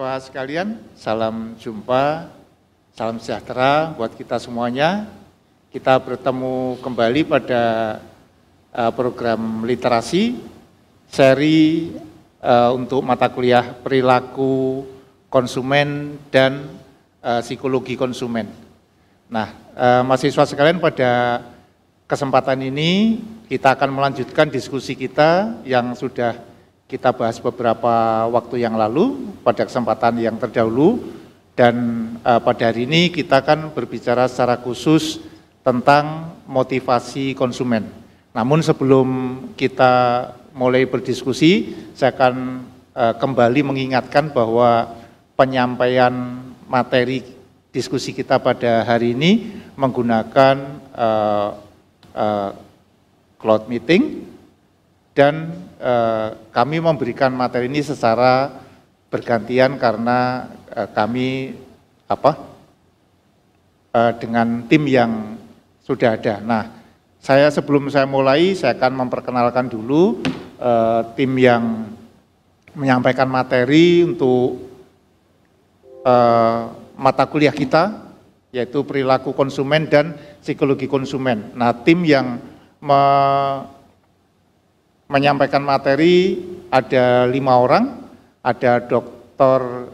mahasiswa sekalian, salam jumpa, salam sejahtera buat kita semuanya. Kita bertemu kembali pada eh, program literasi, seri eh, untuk mata kuliah perilaku konsumen dan eh, psikologi konsumen. Nah, mahasiswa sekalian pada kesempatan ini kita akan melanjutkan diskusi kita yang sudah kita bahas beberapa waktu yang lalu pada kesempatan yang terdahulu dan uh, pada hari ini kita akan berbicara secara khusus tentang motivasi konsumen. Namun sebelum kita mulai berdiskusi, saya akan uh, kembali mengingatkan bahwa penyampaian materi diskusi kita pada hari ini menggunakan uh, uh, cloud meeting dan e, kami memberikan materi ini secara bergantian karena e, kami apa e, dengan tim yang sudah ada. Nah, saya sebelum saya mulai saya akan memperkenalkan dulu e, tim yang menyampaikan materi untuk e, mata kuliah kita yaitu perilaku konsumen dan psikologi konsumen. Nah, tim yang menyampaikan materi ada lima orang, ada Dr.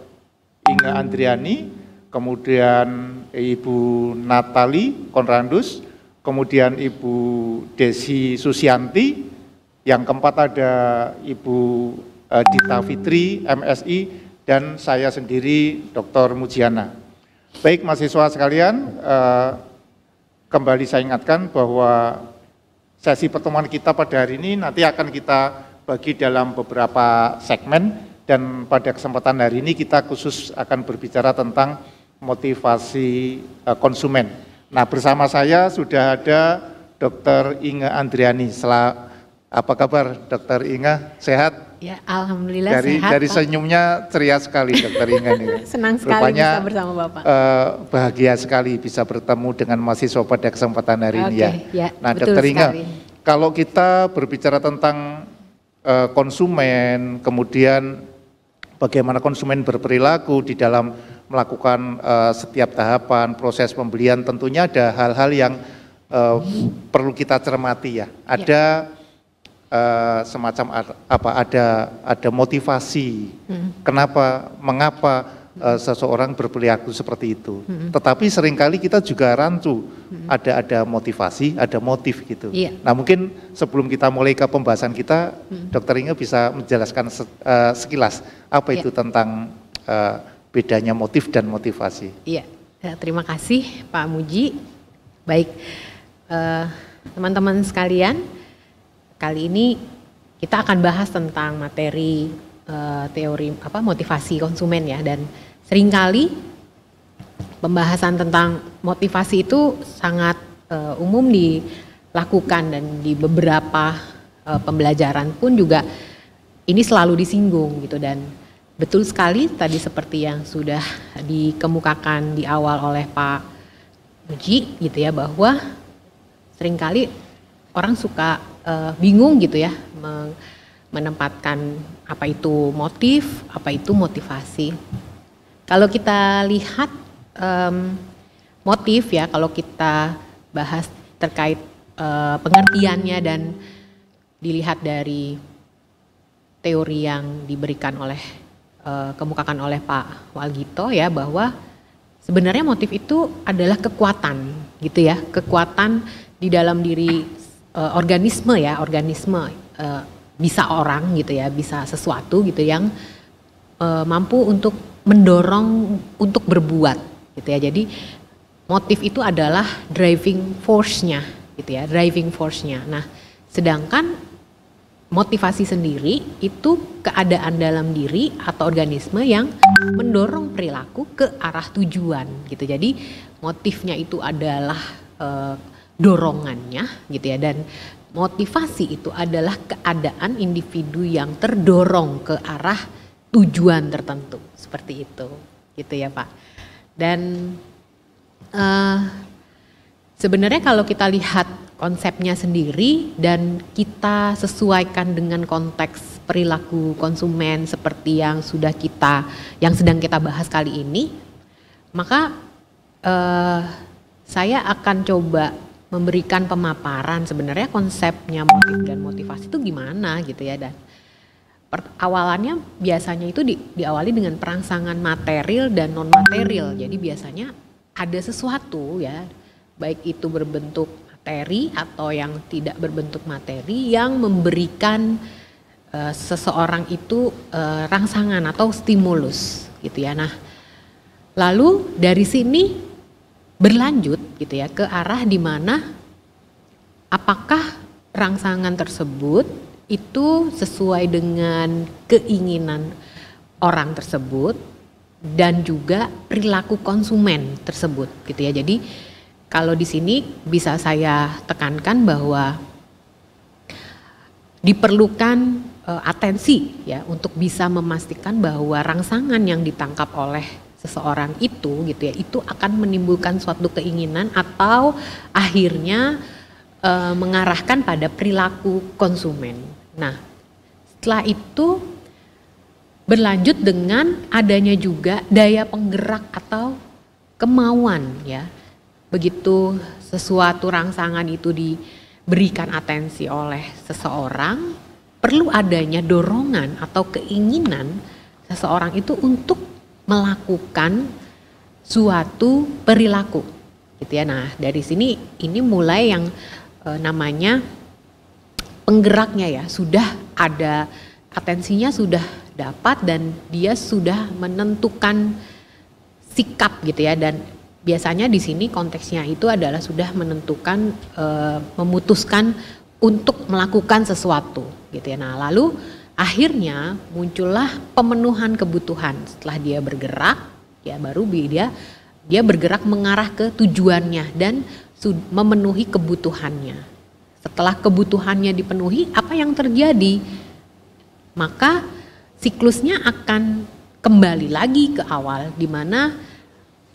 Inga Andriani, kemudian Ibu Natali Konrandus, kemudian Ibu Desi Susianti, yang keempat ada Ibu eh, Dita Fitri, MSI, dan saya sendiri Dr. Mujiana. Baik mahasiswa sekalian, eh, kembali saya ingatkan bahwa sesi pertemuan kita pada hari ini nanti akan kita bagi dalam beberapa segmen dan pada kesempatan hari ini kita khusus akan berbicara tentang motivasi eh, konsumen. Nah, bersama saya sudah ada Dr. Inge Andriani Selamat. Apa kabar Dokter Inga? Sehat? Ya, alhamdulillah dari, sehat. Dari senyumnya ceria sekali Dokter Inga ini Senang sekali Rupanya, bisa bersama Bapak. Eh, bahagia sekali bisa bertemu dengan mahasiswa pada kesempatan hari okay, ini ya. ya nah, Dokter Inga, kalau kita berbicara tentang eh, konsumen, kemudian bagaimana konsumen berperilaku di dalam melakukan eh, setiap tahapan proses pembelian, tentunya ada hal-hal yang eh, perlu kita cermati ya. ya. Ada Eh, semacam apa ada ada motivasi hmm. kenapa mengapa uh, seseorang berperilaku seperti itu. Hmm. Tetapi seringkali kita juga rancu, hmm. ada ada motivasi, ada motif gitu. Iya. Nah mungkin sebelum kita mulai ke pembahasan kita, hmm. Dokter Inge bisa menjelaskan se uh, sekilas apa yeah. itu tentang uh, bedanya motif dan motivasi. Iya, ya, terima kasih Pak Muji. Baik, teman-teman uh, teman -teman sekalian Kali ini kita akan bahas tentang materi uh, teori apa motivasi konsumen ya dan seringkali pembahasan tentang motivasi itu sangat uh, umum dilakukan dan di beberapa uh, pembelajaran pun juga ini selalu disinggung gitu dan betul sekali tadi seperti yang sudah dikemukakan di awal oleh Pak Uji gitu ya bahwa seringkali orang suka uh, bingung gitu ya menempatkan apa itu motif, apa itu motivasi. Kalau kita lihat um, motif ya, kalau kita bahas terkait uh, pengertiannya dan dilihat dari teori yang diberikan oleh uh, kemukakan oleh Pak Walgito ya bahwa sebenarnya motif itu adalah kekuatan gitu ya, kekuatan di dalam diri uh, organisme ya organisme uh, bisa orang gitu ya bisa sesuatu gitu yang uh, mampu untuk mendorong untuk berbuat gitu ya jadi motif itu adalah driving force-nya gitu ya driving force-nya nah sedangkan motivasi sendiri itu keadaan dalam diri atau organisme yang mendorong perilaku ke arah tujuan gitu jadi motifnya itu adalah uh, dorongannya gitu ya dan motivasi itu adalah keadaan individu yang terdorong ke arah tujuan tertentu seperti itu gitu ya Pak dan uh, sebenarnya kalau kita lihat konsepnya sendiri dan kita sesuaikan dengan konteks perilaku konsumen seperti yang sudah kita yang sedang kita bahas kali ini maka uh, saya akan coba memberikan pemaparan sebenarnya konsepnya motif dan motivasi itu gimana gitu ya dan awalannya biasanya itu di, diawali dengan perangsangan material dan non material jadi biasanya ada sesuatu ya baik itu berbentuk materi atau yang tidak berbentuk materi yang memberikan uh, seseorang itu uh, rangsangan atau stimulus gitu ya nah lalu dari sini berlanjut gitu ya ke arah di mana apakah rangsangan tersebut itu sesuai dengan keinginan orang tersebut dan juga perilaku konsumen tersebut gitu ya. Jadi kalau di sini bisa saya tekankan bahwa diperlukan uh, atensi ya untuk bisa memastikan bahwa rangsangan yang ditangkap oleh seseorang itu gitu ya itu akan menimbulkan suatu keinginan atau akhirnya e, mengarahkan pada perilaku konsumen. Nah, setelah itu berlanjut dengan adanya juga daya penggerak atau kemauan ya. Begitu sesuatu rangsangan itu diberikan atensi oleh seseorang, perlu adanya dorongan atau keinginan seseorang itu untuk melakukan suatu perilaku gitu ya nah dari sini ini mulai yang e, namanya penggeraknya ya sudah ada atensinya sudah dapat dan dia sudah menentukan sikap gitu ya dan biasanya di sini konteksnya itu adalah sudah menentukan e, memutuskan untuk melakukan sesuatu gitu ya nah lalu Akhirnya muncullah pemenuhan kebutuhan. Setelah dia bergerak, ya baru dia dia bergerak mengarah ke tujuannya dan memenuhi kebutuhannya. Setelah kebutuhannya dipenuhi, apa yang terjadi? Maka siklusnya akan kembali lagi ke awal di mana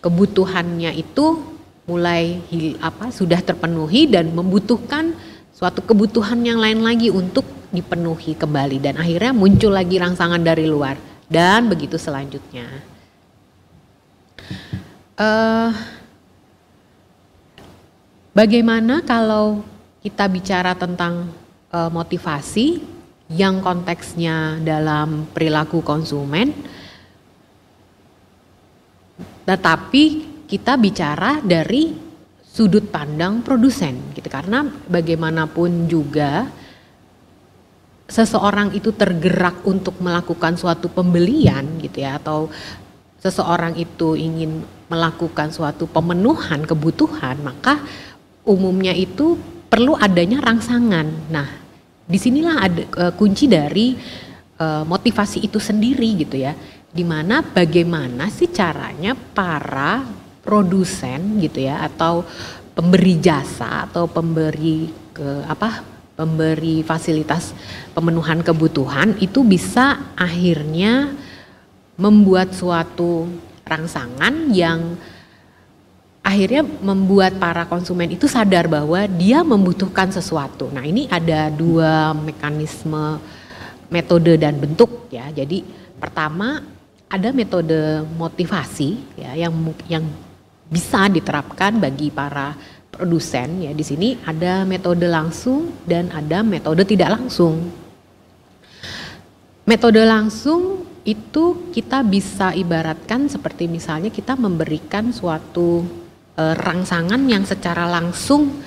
kebutuhannya itu mulai apa sudah terpenuhi dan membutuhkan suatu kebutuhan yang lain lagi untuk dipenuhi kembali dan akhirnya muncul lagi rangsangan dari luar dan begitu selanjutnya. Uh, bagaimana kalau kita bicara tentang uh, motivasi yang konteksnya dalam perilaku konsumen, tetapi kita bicara dari sudut pandang produsen gitu karena bagaimanapun juga seseorang itu tergerak untuk melakukan suatu pembelian gitu ya atau seseorang itu ingin melakukan suatu pemenuhan kebutuhan maka umumnya itu perlu adanya rangsangan. Nah, disinilah ada e, kunci dari e, motivasi itu sendiri gitu ya. di mana bagaimana sih caranya para produsen gitu ya atau pemberi jasa atau pemberi ke apa pemberi fasilitas pemenuhan kebutuhan itu bisa akhirnya membuat suatu rangsangan yang akhirnya membuat para konsumen itu sadar bahwa dia membutuhkan sesuatu. Nah, ini ada dua mekanisme metode dan bentuk ya. Jadi pertama ada metode motivasi ya yang yang bisa diterapkan bagi para produsen ya di sini ada metode langsung dan ada metode tidak langsung. Metode langsung itu kita bisa ibaratkan seperti misalnya kita memberikan suatu e, rangsangan yang secara langsung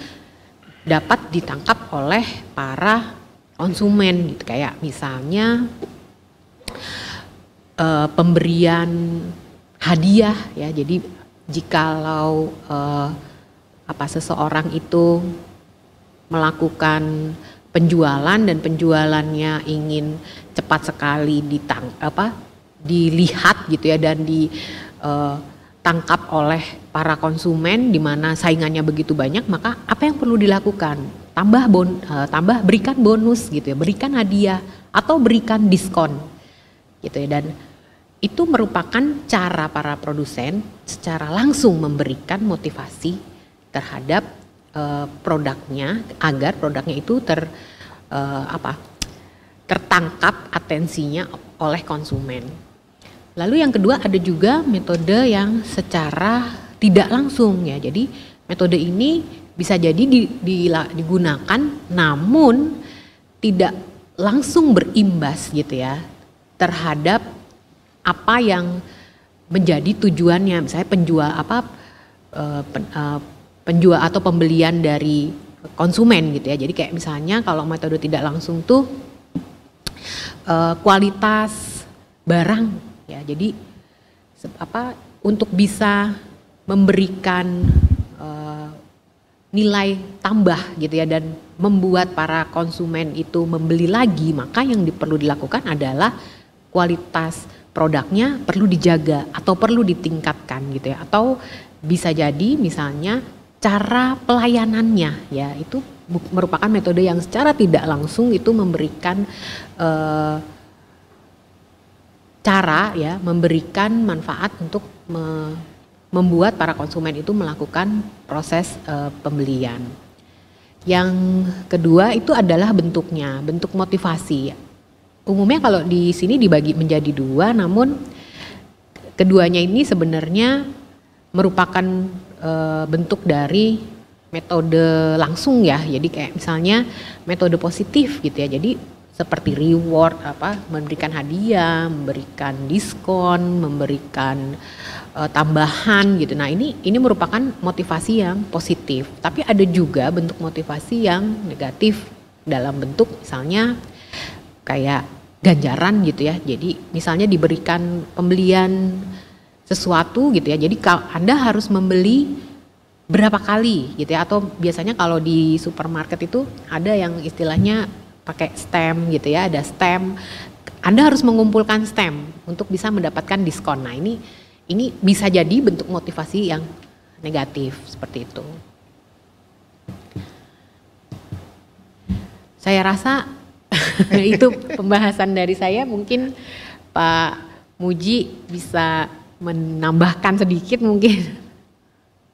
dapat ditangkap oleh para konsumen gitu kayak misalnya e, pemberian hadiah ya jadi jikalau e, apa seseorang itu melakukan penjualan dan penjualannya ingin cepat sekali ditang apa dilihat gitu ya dan ditangkap eh, oleh para konsumen di mana saingannya begitu banyak maka apa yang perlu dilakukan tambah bon eh, tambah berikan bonus gitu ya berikan hadiah atau berikan diskon gitu ya dan itu merupakan cara para produsen secara langsung memberikan motivasi terhadap uh, produknya agar produknya itu ter uh, apa tertangkap atensinya oleh konsumen. Lalu yang kedua ada juga metode yang secara tidak langsung ya. Jadi metode ini bisa jadi di, di, digunakan namun tidak langsung berimbas gitu ya terhadap apa yang menjadi tujuannya misalnya penjual apa eh, penjual atau pembelian dari konsumen gitu ya. Jadi kayak misalnya kalau metode tidak langsung tuh uh, kualitas barang ya. Jadi apa untuk bisa memberikan uh, nilai tambah gitu ya dan membuat para konsumen itu membeli lagi maka yang perlu dilakukan adalah kualitas produknya perlu dijaga atau perlu ditingkatkan gitu ya atau bisa jadi misalnya cara pelayanannya ya itu merupakan metode yang secara tidak langsung itu memberikan uh, cara ya memberikan manfaat untuk me, membuat para konsumen itu melakukan proses uh, pembelian. Yang kedua itu adalah bentuknya, bentuk motivasi. Umumnya kalau di sini dibagi menjadi dua, namun keduanya ini sebenarnya merupakan Eh, bentuk dari metode langsung ya. Jadi kayak misalnya metode positif gitu ya. Jadi seperti reward apa memberikan hadiah, memberikan diskon, memberikan uh, tambahan gitu. Nah, ini ini merupakan motivasi yang positif. Tapi ada juga bentuk motivasi yang negatif dalam bentuk misalnya kayak ganjaran gitu ya. Jadi misalnya diberikan pembelian sesuatu gitu ya. Jadi Anda harus membeli berapa kali gitu ya atau biasanya kalau di supermarket itu ada yang istilahnya pakai stem gitu ya, ada stem. Anda harus mengumpulkan stem untuk bisa mendapatkan diskon. Nah, ini ini bisa jadi bentuk motivasi yang negatif seperti itu. Saya rasa itu pembahasan dari saya mungkin Pak Muji bisa menambahkan sedikit mungkin.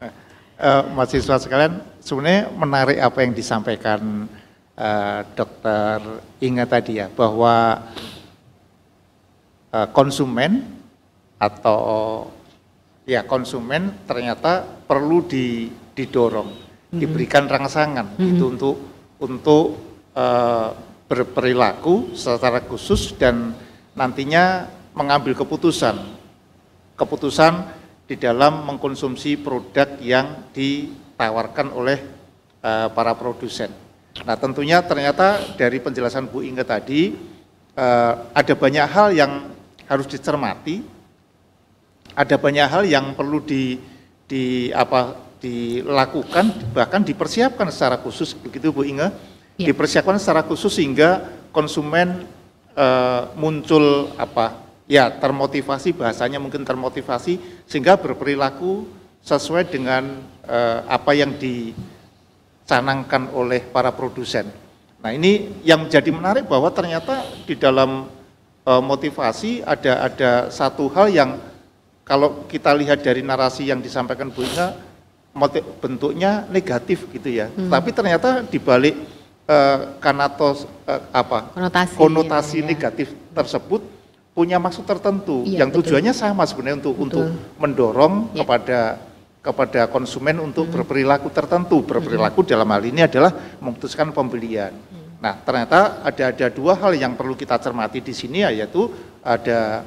Uh, eh, eh, mahasiswa sekalian, sebenarnya menarik apa yang disampaikan uh, Dokter Inga tadi ya, bahwa uh, konsumen atau ya konsumen ternyata perlu di, didorong, mm-hmm. diberikan rangsangan mm-hmm. itu untuk untuk uh, berperilaku secara khusus dan nantinya mengambil keputusan keputusan di dalam mengkonsumsi produk yang ditawarkan oleh uh, para produsen. Nah tentunya ternyata dari penjelasan Bu Inge tadi uh, ada banyak hal yang harus dicermati, ada banyak hal yang perlu di, di apa dilakukan bahkan dipersiapkan secara khusus begitu Bu Inge ya. dipersiapkan secara khusus sehingga konsumen uh, muncul apa ya termotivasi bahasanya mungkin termotivasi sehingga berperilaku sesuai dengan eh, apa yang dicanangkan oleh para produsen. Nah ini yang jadi menarik bahwa ternyata di dalam eh, motivasi ada ada satu hal yang kalau kita lihat dari narasi yang disampaikan Bu Inga bentuknya negatif gitu ya. Hmm. Tapi ternyata dibalik eh, kanatos eh, apa konotasi, konotasi ya. ya. negatif tersebut punya maksud tertentu ya, yang betul. tujuannya sama sebenarnya untuk betul. untuk mendorong ya. kepada kepada konsumen untuk hmm. berperilaku tertentu hmm. berperilaku hmm. dalam hal ini adalah memutuskan pembelian. Hmm. Nah ternyata ada ada dua hal yang perlu kita cermati di sini yaitu ada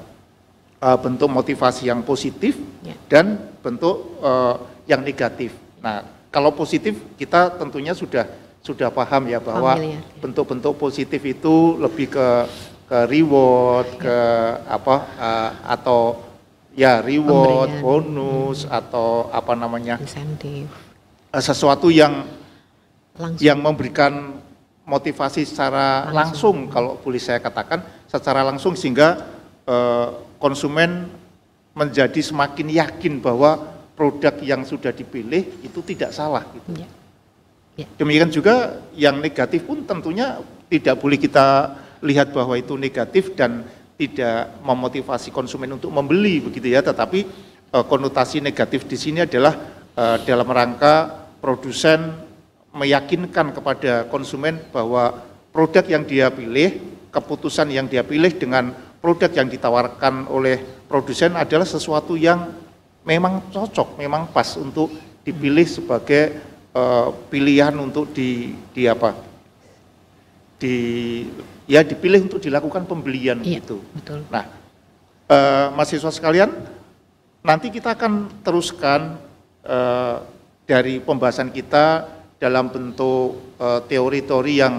uh, bentuk motivasi yang positif ya. dan bentuk uh, yang negatif. Nah kalau positif kita tentunya sudah sudah paham ya bahwa ya. bentuk-bentuk positif itu lebih ke ke reward ke apa uh, atau ya reward Pemberian. bonus hmm. atau apa namanya insentif eh, sesuatu yang langsung. yang memberikan motivasi secara langsung. langsung kalau boleh saya katakan secara langsung sehingga uh, konsumen menjadi semakin yakin bahwa produk yang sudah dipilih itu tidak salah. Gitu. Ya. Ya. Demikian juga yang negatif pun tentunya tidak boleh kita lihat bahwa itu negatif dan tidak memotivasi konsumen untuk membeli begitu ya, tetapi e, konotasi negatif di sini adalah e, dalam rangka produsen meyakinkan kepada konsumen bahwa produk yang dia pilih, keputusan yang dia pilih dengan produk yang ditawarkan oleh produsen adalah sesuatu yang memang cocok, memang pas untuk dipilih hmm. sebagai e, pilihan untuk di, di apa? di ya dipilih untuk dilakukan pembelian iya, itu. Betul. Nah, eh, mahasiswa sekalian, nanti kita akan teruskan eh, dari pembahasan kita dalam bentuk teori eh, teori-teori yang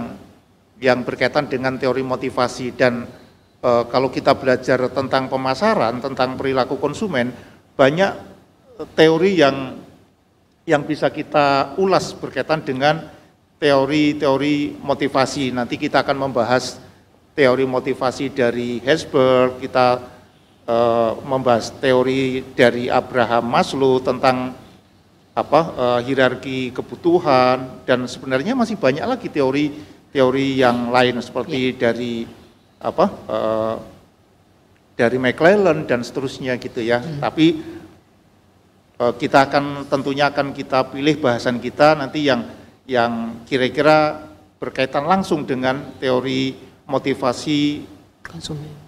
yang berkaitan dengan teori motivasi dan eh, kalau kita belajar tentang pemasaran, tentang perilaku konsumen, banyak eh, teori yang yang bisa kita ulas berkaitan dengan teori-teori motivasi. Nanti kita akan membahas teori motivasi dari Hesberg kita e, membahas teori dari Abraham Maslow tentang apa e, hierarki kebutuhan dan sebenarnya masih banyak lagi teori-teori yang lain seperti ya. dari apa e, dari McClellan dan seterusnya gitu ya. Hmm. Tapi kita akan tentunya akan kita pilih bahasan kita nanti yang yang kira-kira berkaitan langsung dengan teori motivasi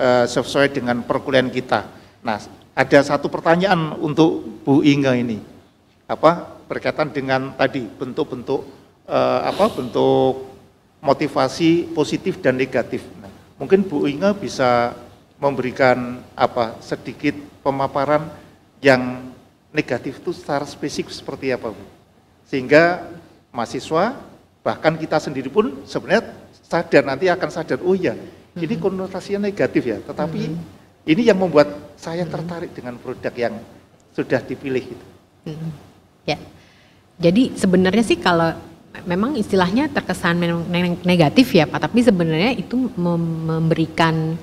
uh, sesuai dengan perkuliahan kita. Nah, ada satu pertanyaan untuk Bu Inga ini, apa berkaitan dengan tadi bentuk-bentuk uh, apa bentuk motivasi positif dan negatif. Nah, mungkin Bu Inga bisa memberikan apa sedikit pemaparan yang negatif itu secara spesifik seperti apa Bu? Sehingga mahasiswa, bahkan kita sendiri pun sebenarnya sadar nanti akan sadar, oh iya hmm. ini konotasinya negatif ya, tetapi hmm. ini yang membuat saya mm-hmm. tertarik dengan produk yang sudah dipilih itu. Mm-hmm. Ya. Jadi sebenarnya sih kalau memang istilahnya terkesan negatif ya Pak, tapi sebenarnya itu memberikan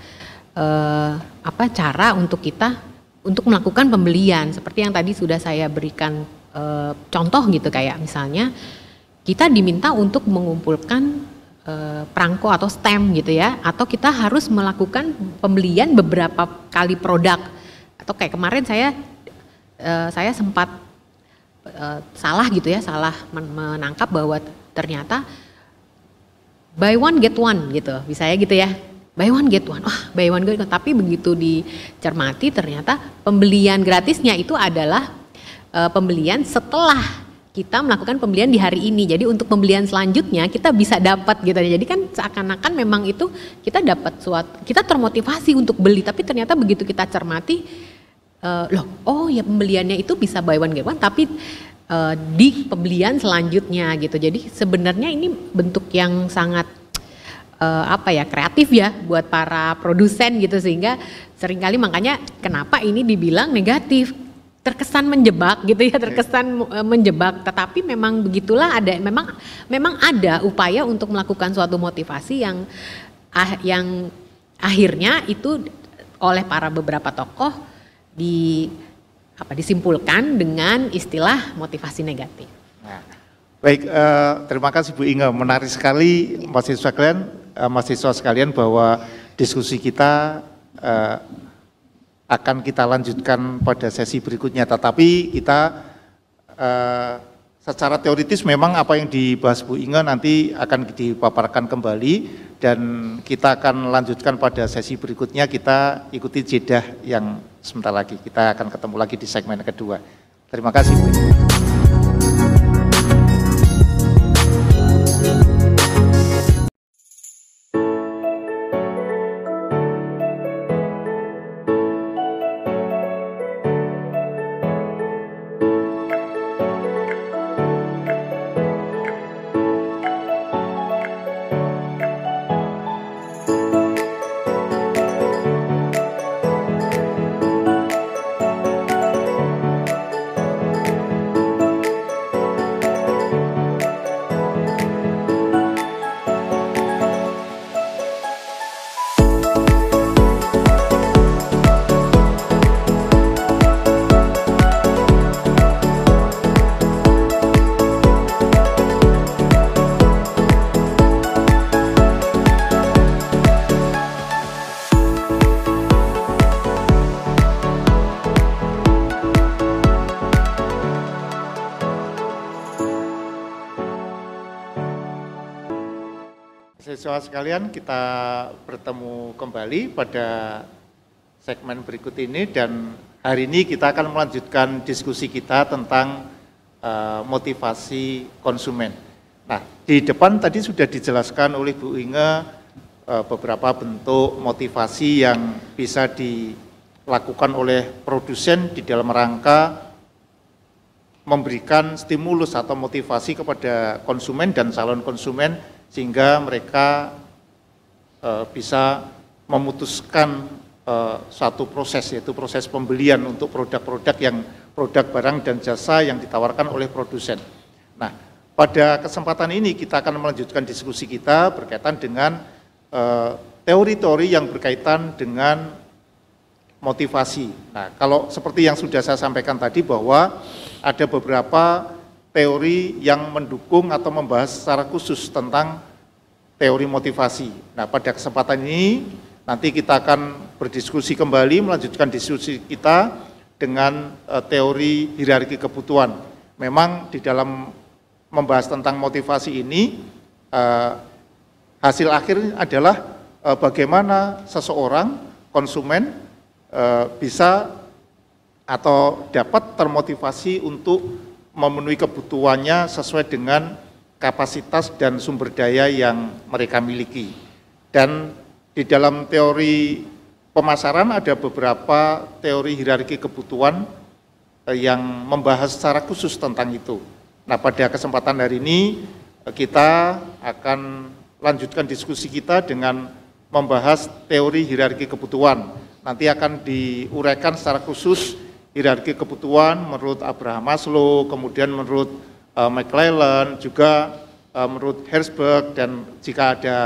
eh, apa cara untuk kita untuk melakukan pembelian seperti yang tadi sudah saya berikan eh, contoh gitu kayak misalnya kita diminta untuk mengumpulkan eh, perangko atau stem gitu ya atau kita harus melakukan pembelian beberapa kali produk atau kayak kemarin saya e, saya sempat e, salah gitu ya salah menangkap bahwa ternyata buy one get one gitu misalnya gitu ya buy one get one oh buy one get one tapi begitu dicermati ternyata pembelian gratisnya itu adalah e, pembelian setelah kita melakukan pembelian di hari ini. Jadi untuk pembelian selanjutnya kita bisa dapat gitu. Jadi kan seakan-akan memang itu kita dapat suatu kita termotivasi untuk beli tapi ternyata begitu kita cermati uh, loh oh ya pembeliannya itu bisa buy one get one tapi uh, di pembelian selanjutnya gitu. Jadi sebenarnya ini bentuk yang sangat uh, apa ya kreatif ya buat para produsen gitu sehingga seringkali makanya kenapa ini dibilang negatif terkesan menjebak gitu ya terkesan eh, menjebak tetapi memang begitulah ada memang memang ada upaya untuk melakukan suatu motivasi yang ah, yang akhirnya itu oleh para beberapa tokoh di apa disimpulkan dengan istilah motivasi negatif. Nah, baik, eh, terima kasih Bu Inga. Menarik sekali mahasiswa kalian, eh, mahasiswa sekalian bahwa diskusi kita eh, akan kita lanjutkan pada sesi berikutnya. Tetapi kita eh, secara teoritis memang apa yang dibahas Bu Inga nanti akan dipaparkan kembali dan kita akan lanjutkan pada sesi berikutnya. Kita ikuti jedah yang sebentar lagi. Kita akan ketemu lagi di segmen kedua. Terima kasih Bu Inga. pada segmen berikut ini dan hari ini kita akan melanjutkan diskusi kita tentang uh, motivasi konsumen. Nah, di depan tadi sudah dijelaskan oleh Bu Inge uh, beberapa bentuk motivasi yang bisa dilakukan oleh produsen di dalam rangka memberikan stimulus atau motivasi kepada konsumen dan calon konsumen sehingga mereka eh, bisa memutuskan uh, satu proses yaitu proses pembelian untuk produk-produk yang produk barang dan jasa yang ditawarkan oleh produsen. Nah, pada kesempatan ini kita akan melanjutkan diskusi kita berkaitan dengan eh, teori-teori uh, yang berkaitan dengan motivasi. Nah, kalau seperti yang sudah saya sampaikan tadi bahwa ada beberapa teori yang mendukung atau membahas secara khusus tentang teori motivasi. Nah, pada kesempatan ini Nanti kita akan berdiskusi kembali, melanjutkan diskusi kita dengan eh, teori hierarki kebutuhan. Memang di dalam membahas tentang motivasi ini, eh, hasil akhir adalah eh, bagaimana seseorang konsumen bisa atau dapat termotivasi untuk memenuhi kebutuhannya sesuai dengan kapasitas dan sumber daya yang mereka miliki. Dan di dalam teori pemasaran ada beberapa teori hierarki kebutuhan eh, yang membahas secara khusus tentang itu. Nah, pada kesempatan hari ini eh, kita akan lanjutkan diskusi kita dengan membahas teori hierarki kebutuhan. Nanti akan diuraikan secara khusus hierarki kebutuhan menurut Abraham Maslow, kemudian menurut uh, McClellan, juga uh, menurut Herzberg dan jika ada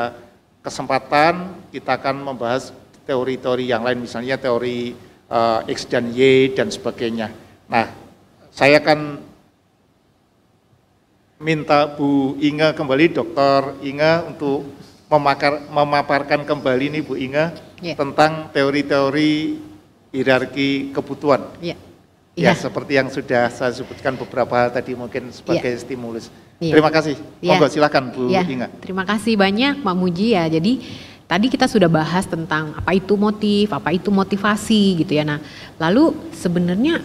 kesempatan kita akan membahas teori-teori yang lain, misalnya teori uh, X dan Y dan sebagainya. Nah, saya akan minta Bu Inga kembali, Dokter Inga untuk memakar, memaparkan kembali nih Bu Inga iya. yeah. tentang teori-teori hierarki kebutuhan. Yeah. Ya, ya seperti yang sudah saya sebutkan beberapa hal tadi mungkin iya. sebagai ya. stimulus. Ya. Terima kasih. Ya. Monggo silakan Bu ya. Inga. Terima kasih banyak Pak Muji ya. Jadi tadi kita sudah bahas tentang apa itu motif, apa itu motivasi gitu ya. Nah, lalu sebenarnya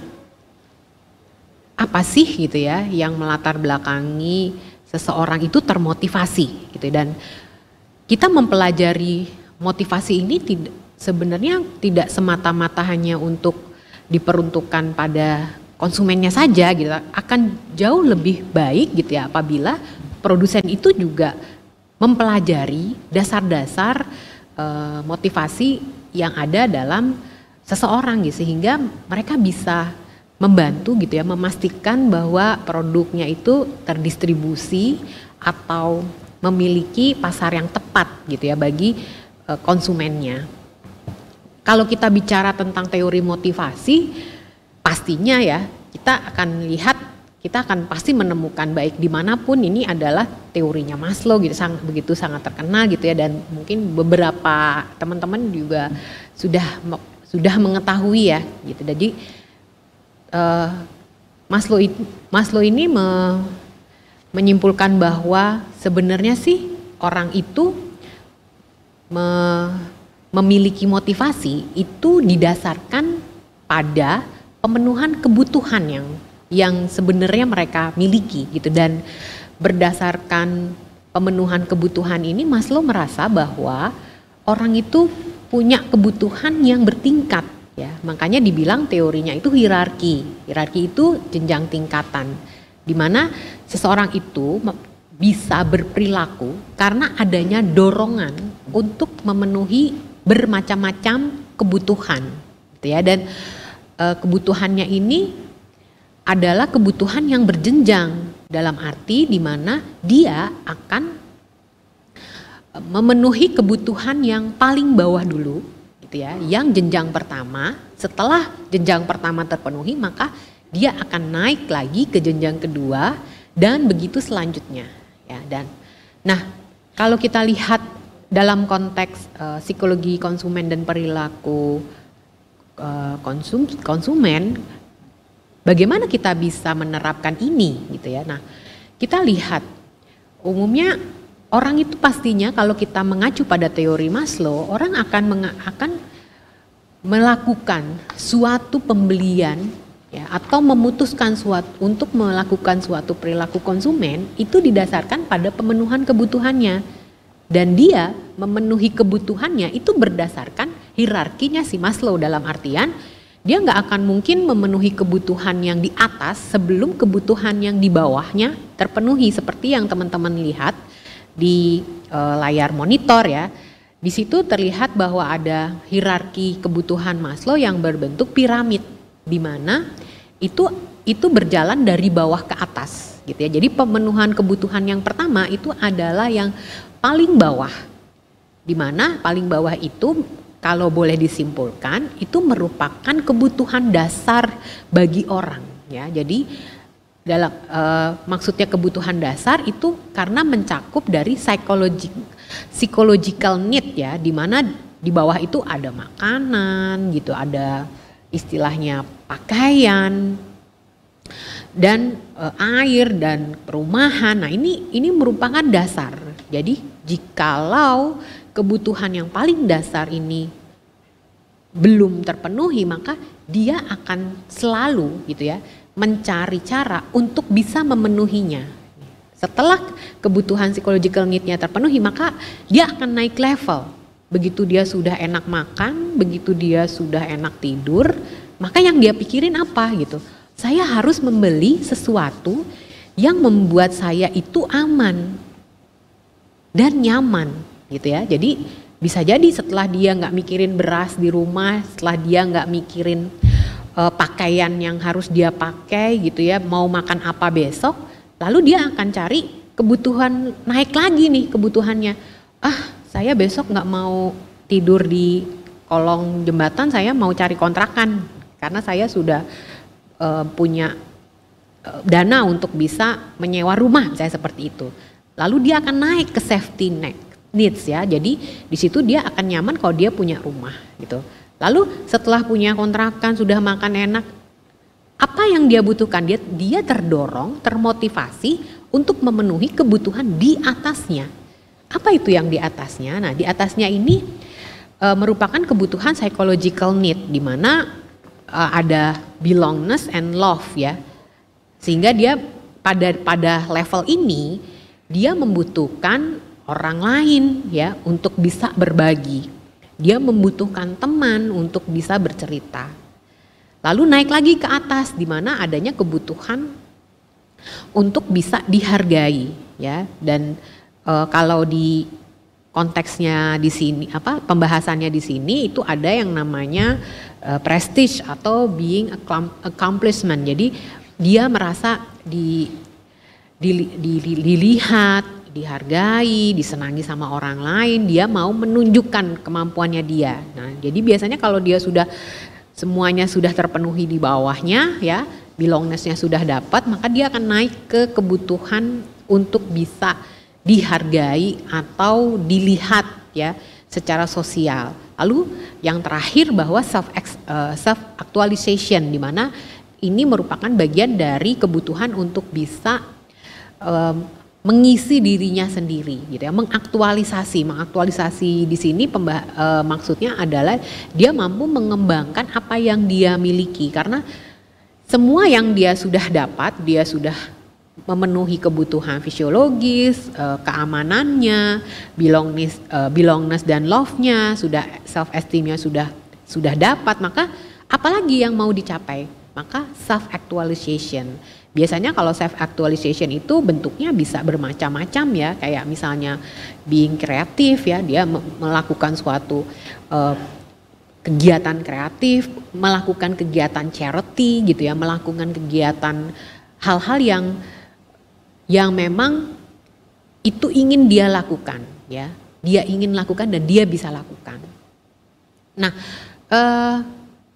apa sih gitu ya yang melatar belakangi seseorang itu termotivasi gitu ya. dan kita mempelajari motivasi ini tidak sebenarnya tidak semata-mata hanya untuk diperuntukkan pada konsumennya saja gitu akan jauh lebih baik gitu ya apabila produsen itu juga mempelajari dasar-dasar e, motivasi yang ada dalam seseorang gitu sehingga mereka bisa membantu gitu ya memastikan bahwa produknya itu terdistribusi atau memiliki pasar yang tepat gitu ya bagi e, konsumennya. Kalau kita bicara tentang teori motivasi, pastinya ya kita akan lihat kita akan pasti menemukan baik dimanapun ini adalah teorinya Maslow gitu sangat begitu sangat terkenal gitu ya dan mungkin beberapa teman-teman juga sudah sudah mengetahui ya gitu jadi uh, Maslow Maslow ini me, menyimpulkan bahwa sebenarnya sih orang itu me, memiliki motivasi itu didasarkan pada pemenuhan kebutuhan yang yang sebenarnya mereka miliki gitu dan berdasarkan pemenuhan kebutuhan ini Maslow merasa bahwa orang itu punya kebutuhan yang bertingkat ya makanya dibilang teorinya itu hierarki hierarki itu jenjang tingkatan di mana seseorang itu bisa berperilaku karena adanya dorongan untuk memenuhi bermacam-macam kebutuhan, gitu ya. Dan e, kebutuhannya ini adalah kebutuhan yang berjenjang dalam arti di mana dia akan eh, memenuhi kebutuhan yang paling bawah dulu, gitu ya. Yang jenjang pertama, setelah jenjang pertama terpenuhi, maka dia akan naik lagi ke jenjang kedua dan begitu selanjutnya, ya. Dan nah, kalau kita lihat dalam konteks uh, psikologi konsumen dan perilaku uh, konsum konsumen bagaimana kita bisa menerapkan ini gitu ya nah kita lihat umumnya orang itu pastinya kalau kita mengacu pada teori Maslow orang akan akan melakukan suatu pembelian ya atau memutuskan suatu untuk melakukan suatu perilaku konsumen itu didasarkan pada pemenuhan kebutuhannya dan dia memenuhi kebutuhannya itu berdasarkan hierarkinya si Maslow dalam artian dia nggak akan mungkin memenuhi kebutuhan yang di atas sebelum kebutuhan yang di bawahnya terpenuhi seperti yang teman-teman lihat di e, layar monitor ya. Di situ terlihat bahwa ada hierarki kebutuhan Maslow yang berbentuk piramid di mana itu itu berjalan dari bawah ke atas gitu ya. Jadi pemenuhan kebutuhan yang pertama itu adalah yang paling bawah. Di mana paling bawah itu kalau boleh disimpulkan itu merupakan kebutuhan dasar bagi orang ya. Jadi dalam e, maksudnya kebutuhan dasar itu karena mencakup dari psikologi psychological need ya di mana di bawah itu ada makanan gitu, ada istilahnya pakaian dan e, air dan perumahan. Nah, ini ini merupakan dasar jadi jikalau kebutuhan yang paling dasar ini belum terpenuhi maka dia akan selalu gitu ya mencari cara untuk bisa memenuhinya. Setelah kebutuhan psychological need-nya terpenuhi maka dia akan naik level. Begitu dia sudah enak makan, begitu dia sudah enak tidur, maka yang dia pikirin apa gitu. Saya harus membeli sesuatu yang membuat saya itu aman dan nyaman gitu ya. Jadi bisa jadi setelah dia nggak mikirin beras di rumah, setelah dia nggak mikirin uh, pakaian yang harus dia pakai gitu ya, mau makan apa besok, lalu dia akan cari kebutuhan naik lagi nih kebutuhannya. Ah, saya besok nggak mau tidur di kolong jembatan, saya mau cari kontrakan karena saya sudah uh, punya eh, dana untuk bisa menyewa rumah, saya seperti itu. Lalu dia akan naik ke safety net needs ya. Jadi di situ dia akan nyaman kalau dia punya rumah gitu. Lalu setelah punya kontrakan sudah makan enak, apa yang dia butuhkan? Dia dia terdorong, termotivasi untuk memenuhi kebutuhan di atasnya. Apa itu yang di atasnya? Nah, di atasnya ini e, merupakan kebutuhan psychological need di mana e, ada belongness and love ya. Sehingga dia pada pada level ini dia membutuhkan orang lain ya untuk bisa berbagi. Dia membutuhkan teman untuk bisa bercerita. Lalu naik lagi ke atas di mana adanya kebutuhan untuk bisa dihargai ya dan e, kalau di konteksnya di sini apa pembahasannya di sini itu ada yang namanya e, prestige atau being accomplishment. Jadi dia merasa di dilihat, dihargai, disenangi sama orang lain, dia mau menunjukkan kemampuannya dia. Nah, jadi biasanya kalau dia sudah semuanya sudah terpenuhi di bawahnya ya, belongness-nya sudah dapat, maka dia akan naik ke kebutuhan untuk bisa dihargai atau dilihat ya secara sosial. Lalu yang terakhir bahwa self eh, self actualization di mana ini merupakan bagian dari kebutuhan untuk bisa um, mengisi dirinya sendiri gitu ya mengaktualisasi mengaktualisasi di sini pemba, e, maksudnya adalah dia mampu mengembangkan apa yang dia miliki karena semua yang dia sudah dapat dia sudah memenuhi kebutuhan fisiologis eh, keamanannya belongness e, eh, belongness dan love-nya sudah self esteemnya sudah sudah dapat maka apalagi yang mau dicapai maka self actualization Biasanya kalau self actualization itu bentuknya bisa bermacam-macam ya, kayak misalnya being kreatif ya, dia melakukan suatu uh, kegiatan kreatif, melakukan kegiatan charity gitu ya, melakukan kegiatan hal-hal yang yang memang itu ingin dia lakukan ya, dia ingin lakukan dan dia bisa lakukan. Nah, uh,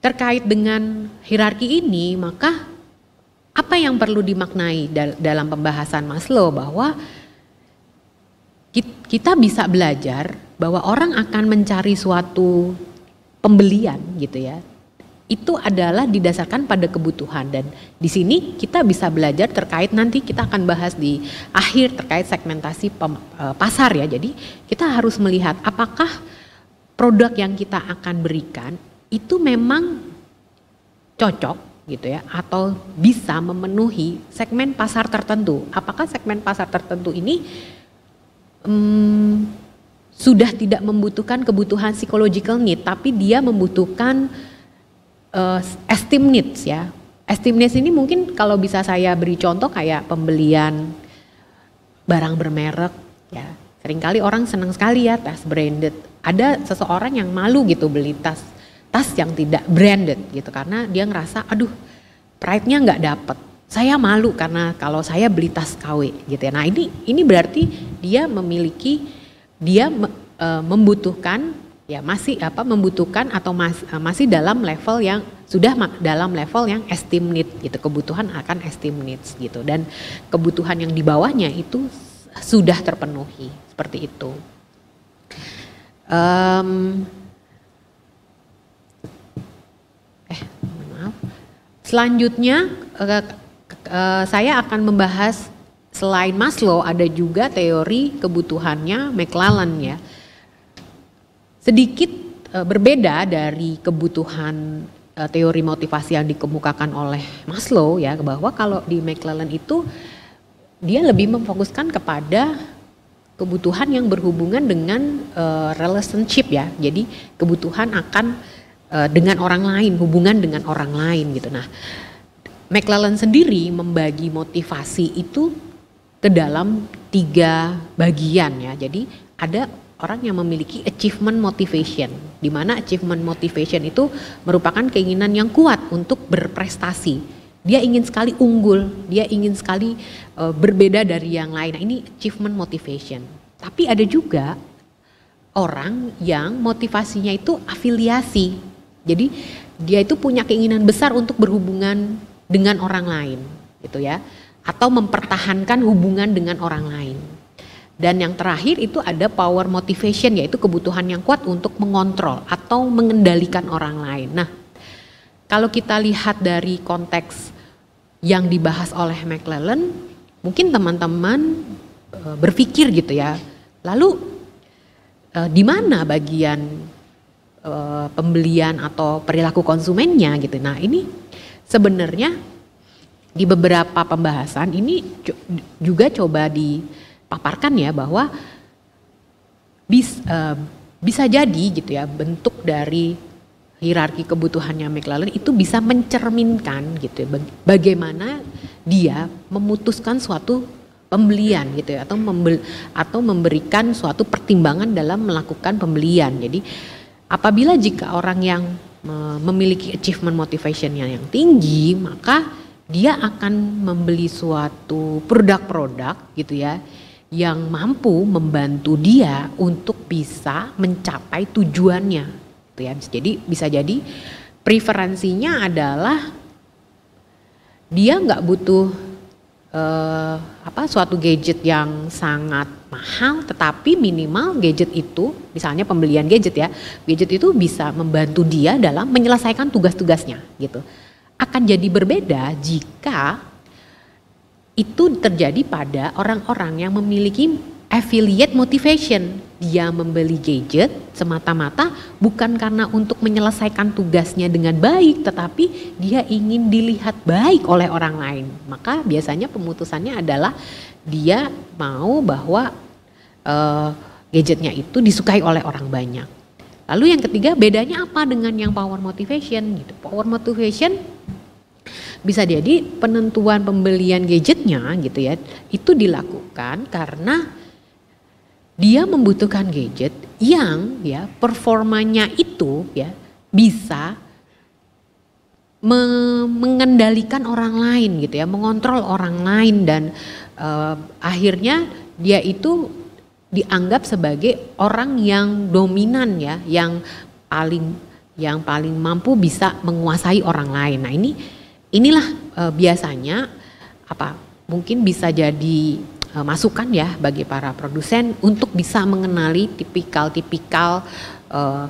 terkait dengan hierarki ini, maka apa yang perlu dimaknai dal dalam pembahasan Maslow bahwa kita bisa belajar bahwa orang akan mencari suatu pembelian gitu ya. Itu adalah didasarkan pada kebutuhan dan di sini kita bisa belajar terkait nanti kita akan bahas di akhir terkait segmentasi e, pasar ya. Jadi kita harus melihat apakah produk yang kita akan berikan itu memang cocok gitu ya atau bisa memenuhi segmen pasar tertentu. Apakah segmen pasar tertentu ini hmm, sudah tidak membutuhkan kebutuhan psychological need tapi dia membutuhkan uh, esteem needs ya. Esteem needs ini mungkin kalau bisa saya beri contoh kayak pembelian barang bermerek ya. Seringkali orang senang sekali ya tas branded. Ada seseorang yang malu gitu beli tas tas yang tidak branded gitu karena dia ngerasa aduh pride-nya nggak dapet saya malu karena kalau saya beli tas KW gitu ya nah ini ini berarti dia memiliki dia me, uh, membutuhkan ya masih apa membutuhkan atau mas, uh, masih dalam level yang sudah dalam level yang esteem need gitu kebutuhan akan esteem needs gitu dan kebutuhan yang di bawahnya itu sudah terpenuhi seperti itu um, Selanjutnya eh, eh, saya akan membahas selain Maslow ada juga teori kebutuhannya McClellan ya. Sedikit eh, berbeda dari kebutuhan teori motivasi yang dikemukakan oleh Maslow ya bahwa kalau di McClellan itu dia lebih memfokuskan kepada kebutuhan yang berhubungan dengan uh, relationship ya. Jadi kebutuhan akan Eh, dengan orang lain, hubungan dengan orang lain gitu. Nah, McLellan sendiri membagi motivasi itu ke dalam tiga bagian ya. Jadi ada orang yang memiliki achievement motivation, di mana achievement motivation itu merupakan keinginan yang kuat untuk berprestasi. Dia ingin sekali unggul, dia ingin sekali uh, berbeda dari yang lain. Nah, ini achievement motivation. Tapi ada juga orang yang motivasinya itu afiliasi. Jadi dia itu punya keinginan besar untuk berhubungan dengan orang lain gitu ya atau mempertahankan hubungan dengan orang lain. Dan yang terakhir itu ada power motivation yaitu kebutuhan yang kuat untuk mengontrol atau mengendalikan orang lain. Nah, kalau kita lihat dari konteks yang dibahas oleh McClellan, mungkin teman-teman eh, berpikir gitu ya. Lalu eh, di mana bagian Eh, pembelian atau perilaku konsumennya gitu. Nah ini sebenarnya di beberapa pembahasan ini juga coba dipaparkan ya bahwa bis, uh, bisa jadi gitu ya bentuk dari hierarki kebutuhannya McLaren itu bisa mencerminkan gitu ya bagaimana dia memutuskan suatu pembelian gitu ya atau membel, atau memberikan suatu pertimbangan dalam melakukan pembelian. Jadi Apabila jika orang yang memiliki achievement motivationnya yang tinggi, maka dia akan membeli suatu produk-produk gitu ya yang mampu membantu dia untuk bisa mencapai tujuannya. Gitu ya. Jadi bisa jadi preferensinya adalah dia nggak butuh uh, apa suatu gadget yang sangat mahal tetapi minimal gadget itu misalnya pembelian gadget ya gadget itu bisa membantu dia dalam menyelesaikan tugas-tugasnya gitu akan jadi berbeda jika itu terjadi pada orang-orang yang memiliki affiliate motivation dia membeli gadget semata-mata bukan karena untuk menyelesaikan tugasnya dengan baik, tetapi dia ingin dilihat baik oleh orang lain. Maka biasanya pemutusannya adalah dia mau bahwa uh, gadgetnya itu disukai oleh orang banyak. Lalu yang ketiga bedanya apa dengan yang power motivation gitu. Power motivation bisa jadi penentuan pembelian gadgetnya gitu ya itu dilakukan karena dia membutuhkan gadget yang ya performanya itu ya bisa mengendalikan orang lain gitu ya, mengontrol orang lain dan uh, akhirnya dia itu dianggap sebagai orang yang dominan ya, yang paling yang paling mampu bisa menguasai orang lain. Nah, ini inilah uh, biasanya apa? Mungkin bisa jadi uh, masukan ya bagi para produsen untuk bisa mengenali tipikal-tipikal eh,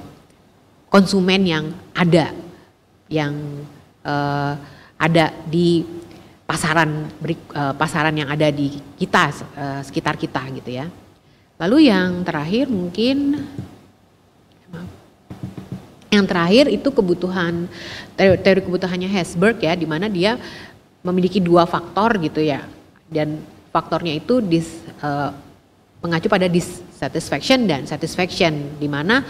konsumen yang ada yang eh, ada di pasaran uh, pasaran yang ada di kita sekitar kita gitu ya. Lalu yang terakhir mungkin yang terakhir itu kebutuhan teori, teori kebutuhannya Hesberg ya, di mana dia memiliki dua faktor gitu ya, dan faktornya itu dis, uh, mengacu pada dissatisfaction dan satisfaction di mana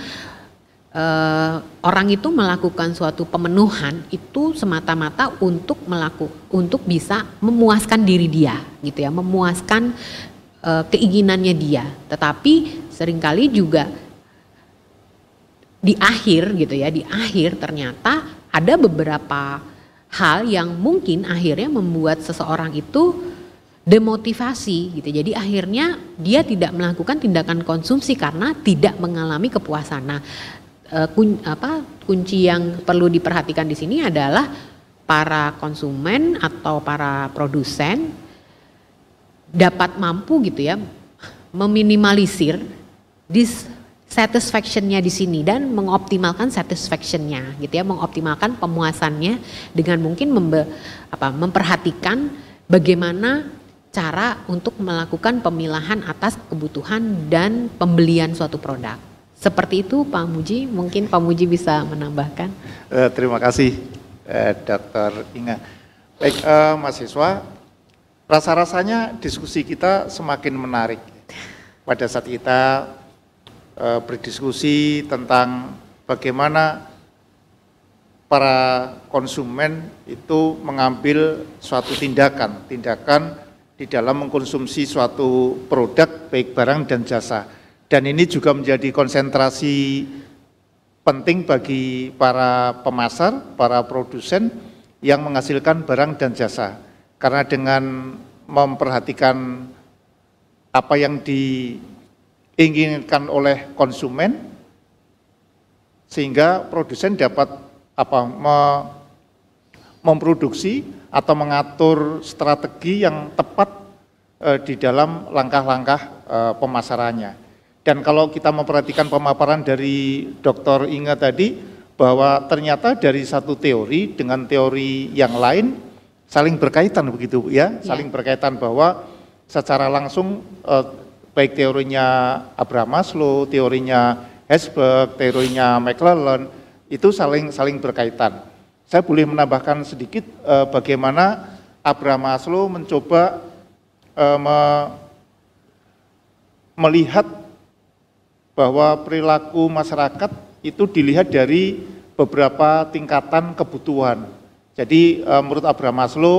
uh, orang itu melakukan suatu pemenuhan itu semata-mata untuk melaku untuk bisa memuaskan diri dia gitu ya memuaskan uh, keinginannya dia tetapi seringkali juga di akhir gitu ya di akhir ternyata ada beberapa hal yang mungkin akhirnya membuat seseorang itu demotivasi gitu. Jadi akhirnya dia tidak melakukan tindakan konsumsi karena tidak mengalami kepuasan. Nah, eh, kun, apa kunci yang perlu diperhatikan di sini adalah para konsumen atau para produsen dapat mampu gitu ya meminimalisir dissatisfactionnya di sini dan mengoptimalkan satisfactionnya gitu ya mengoptimalkan pemuasannya dengan mungkin membe, apa, memperhatikan bagaimana cara untuk melakukan pemilahan atas kebutuhan dan pembelian suatu produk. Seperti itu Pak Muji, mungkin Pak Muji bisa menambahkan. Uh, terima kasih uh, eh, Dr. Inga. Baik uh, mahasiswa, rasa-rasanya diskusi kita semakin menarik. Pada saat kita uh, berdiskusi tentang bagaimana para konsumen itu mengambil suatu tindakan, tindakan di dalam mengkonsumsi suatu produk baik barang dan jasa. Dan ini juga menjadi konsentrasi penting bagi para pemasar, para produsen yang menghasilkan barang dan jasa. Karena dengan memperhatikan apa yang diinginkan oleh konsumen sehingga produsen dapat apa memproduksi atau mengatur strategi yang tepat eh, di dalam langkah-langkah eh, pemasarannya. Dan kalau kita memperhatikan pemaparan dari Dr. Inga tadi, bahwa ternyata dari satu teori dengan teori yang lain saling berkaitan begitu ya, iya. saling berkaitan bahwa secara langsung eh, baik teorinya Abraham Maslow, teorinya Hesberg, teorinya McClellan itu saling saling berkaitan. Saya boleh menambahkan sedikit eh, bagaimana Abraham Maslow mencoba eh, me melihat bahwa perilaku masyarakat itu dilihat dari beberapa tingkatan kebutuhan. Jadi eh, menurut Abraham Maslow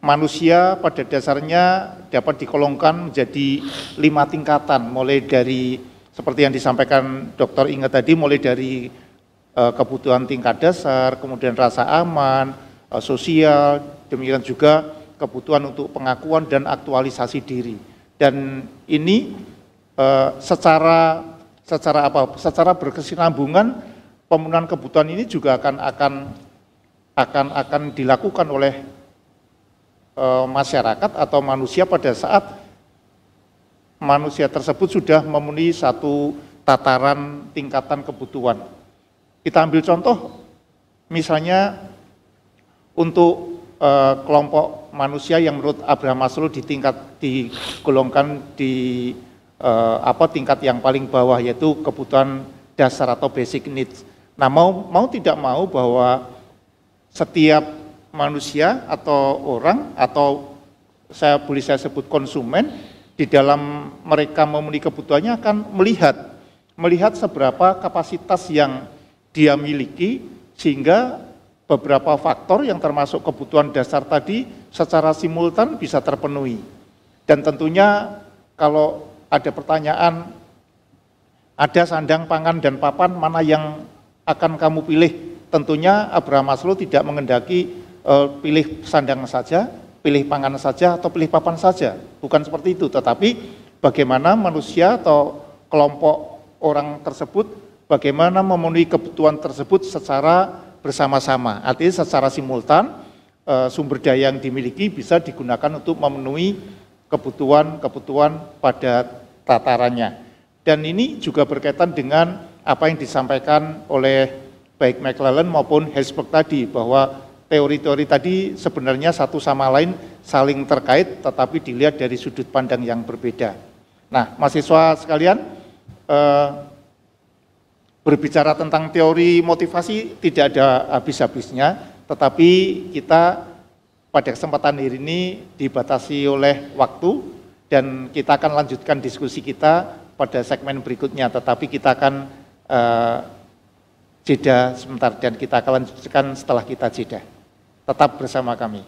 manusia pada dasarnya dapat dikolongkan menjadi lima tingkatan mulai dari seperti yang disampaikan dokter Ingat tadi mulai dari Eh, kebutuhan tingkat dasar, kemudian rasa aman, eh, sosial, demikian juga kebutuhan untuk pengakuan dan aktualisasi diri. Dan ini eh, secara secara apa? Secara berkesinambungan pemenuhan kebutuhan ini juga akan akan akan akan dilakukan oleh masyarakat atau manusia pada saat manusia tersebut sudah memenuhi satu tataran tingkatan kebutuhan. Kita ambil contoh, misalnya untuk e, kelompok manusia yang menurut Abraham Maslow di tingkat digolongkan di e, apa tingkat yang paling bawah yaitu kebutuhan dasar atau basic needs. Nah mau mau tidak mau bahwa setiap manusia atau orang atau saya boleh saya sebut konsumen di dalam mereka memenuhi kebutuhannya akan melihat melihat seberapa kapasitas yang dia miliki sehingga beberapa faktor yang termasuk kebutuhan dasar tadi secara simultan bisa terpenuhi. Dan tentunya kalau ada pertanyaan ada sandang, pangan, dan papan mana yang akan kamu pilih? Tentunya Abraham Maslow tidak mengendaki uh, pilih sandang saja, pilih pangan saja, atau pilih papan saja. Bukan seperti itu, tetapi bagaimana manusia atau kelompok orang tersebut bagaimana memenuhi kebutuhan tersebut secara bersama-sama. Artinya secara simultan eh, sumber daya yang dimiliki bisa digunakan untuk memenuhi kebutuhan-kebutuhan pada tatarannya. Dan ini juga berkaitan dengan apa yang disampaikan oleh baik McClellan maupun Hertzberg tadi bahwa teori-teori tadi sebenarnya satu sama lain saling terkait tetapi dilihat dari sudut pandang yang berbeda. Nah, mahasiswa sekalian, eh, berbicara tentang teori motivasi tidak ada habis-habisnya, tetapi kita pada kesempatan hari ini dibatasi oleh waktu dan kita akan lanjutkan diskusi kita pada segmen berikutnya, tetapi kita akan uh, jeda sebentar dan kita akan lanjutkan setelah kita jeda. Tetap bersama kami.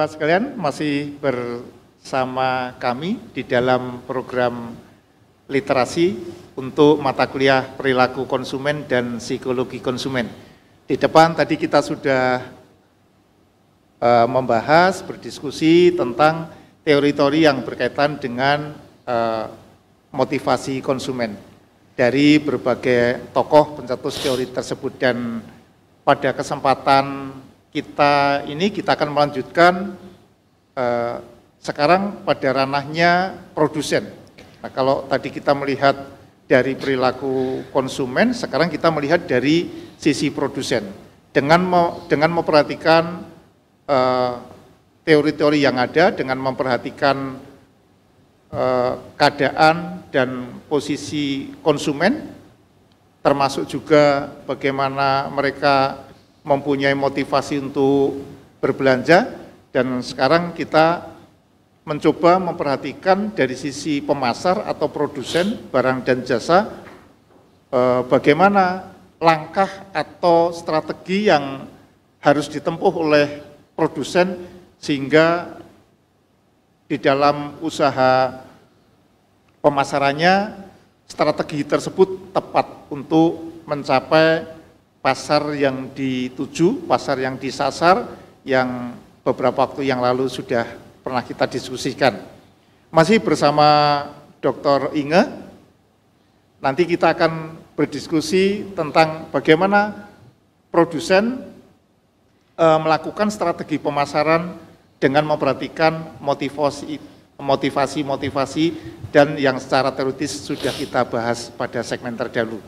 mahasiswa sekalian masih bersama kami di dalam program literasi untuk mata kuliah perilaku konsumen dan psikologi konsumen. Di depan tadi kita sudah e, membahas, berdiskusi tentang teori-teori yang berkaitan dengan e, motivasi konsumen dari berbagai tokoh pencetus teori tersebut dan pada kesempatan kita ini kita akan melanjutkan eh, sekarang pada ranahnya produsen. Nah, kalau tadi kita melihat dari perilaku konsumen, sekarang kita melihat dari sisi produsen dengan me, dengan memperhatikan teori eh, teori-teori yang ada, dengan memperhatikan eh, keadaan dan posisi konsumen, termasuk juga bagaimana mereka mempunyai motivasi untuk berbelanja dan sekarang kita mencoba memperhatikan dari sisi pemasar atau produsen barang dan jasa eh, bagaimana langkah atau strategi yang harus ditempuh oleh produsen sehingga di dalam usaha pemasarannya strategi tersebut tepat untuk mencapai pasar yang dituju, pasar yang disasar, yang beberapa waktu yang lalu sudah pernah kita diskusikan. Masih bersama Dr. Inge, nanti kita akan berdiskusi tentang bagaimana produsen e, melakukan strategi pemasaran dengan memperhatikan motivasi motivasi-motivasi dan yang secara teoritis sudah kita bahas pada segmen terdahulu.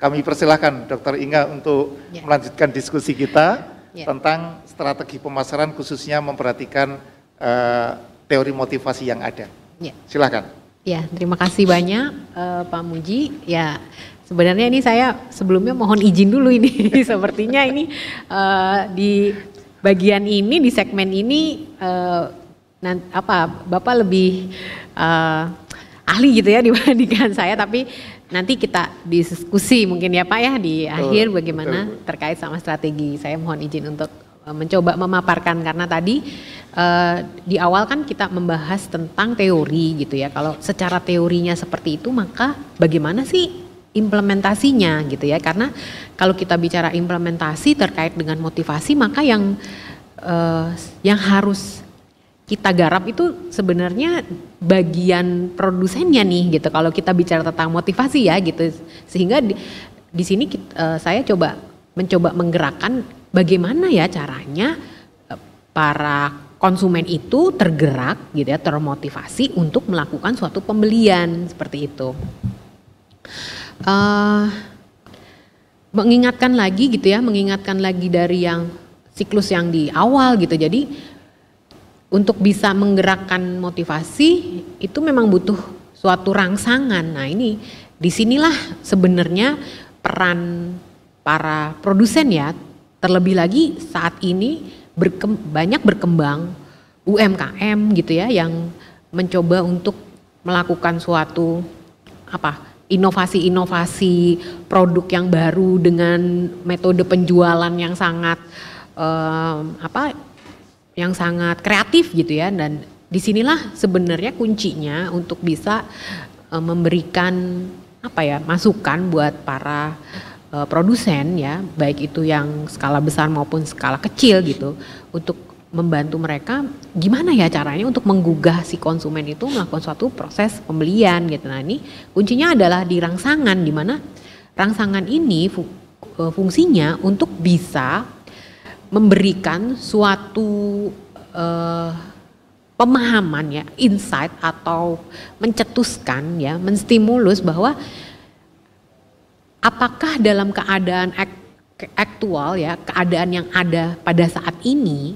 Kami persilahkan Dr. Inga untuk yeah. melanjutkan diskusi kita yeah. tentang strategi pemasaran khususnya memperhatikan uh, teori motivasi yang ada. Yeah. Silahkan. Ya, terima kasih banyak uh, Pak Muji. Ya, Sebenarnya ini saya sebelumnya mohon izin dulu ini, sepertinya ini uh, di bagian ini di segmen ini uh, nanti, apa Bapak lebih uh, ahli gitu ya dibandingkan saya, tapi nanti kita diskusi mungkin ya Pak ya di akhir bagaimana betul. terkait sama strategi. Saya mohon izin untuk eh, mencoba memaparkan karena tadi uh, di awal kan kita membahas tentang teori gitu ya. Kalau secara teorinya seperti itu maka bagaimana sih implementasinya gitu ya. Karena kalau kita bicara implementasi terkait dengan motivasi maka yang uh, yang harus kita garap itu sebenarnya bagian produsennya nih gitu kalau kita bicara tentang motivasi ya gitu sehingga di, di sini kita, uh, eh, saya coba mencoba menggerakkan bagaimana ya caranya uh, para konsumen itu tergerak gitu ya termotivasi untuk melakukan suatu pembelian seperti itu uh, mengingatkan lagi gitu ya mengingatkan lagi dari yang siklus yang di awal gitu jadi untuk bisa menggerakkan motivasi itu memang butuh suatu rangsangan. Nah ini disinilah sebenarnya peran para produsen ya, terlebih lagi saat ini berkemb banyak berkembang UMKM gitu ya yang mencoba untuk melakukan suatu apa inovasi-inovasi produk yang baru dengan metode penjualan yang sangat um, apa yang sangat kreatif gitu ya dan disinilah sebenarnya kuncinya untuk bisa uh, memberikan apa ya masukan buat para uh, produsen ya baik itu yang skala besar maupun skala kecil gitu untuk membantu mereka gimana ya caranya untuk menggugah si konsumen itu melakukan suatu proses pembelian gitu nah ini kuncinya adalah di rangsangan di rangsangan ini e, fungsinya untuk bisa memberikan suatu uh, pemahaman ya, insight atau mencetuskan ya, menstimulus bahwa apakah dalam keadaan aktual ya, keadaan yang ada pada saat ini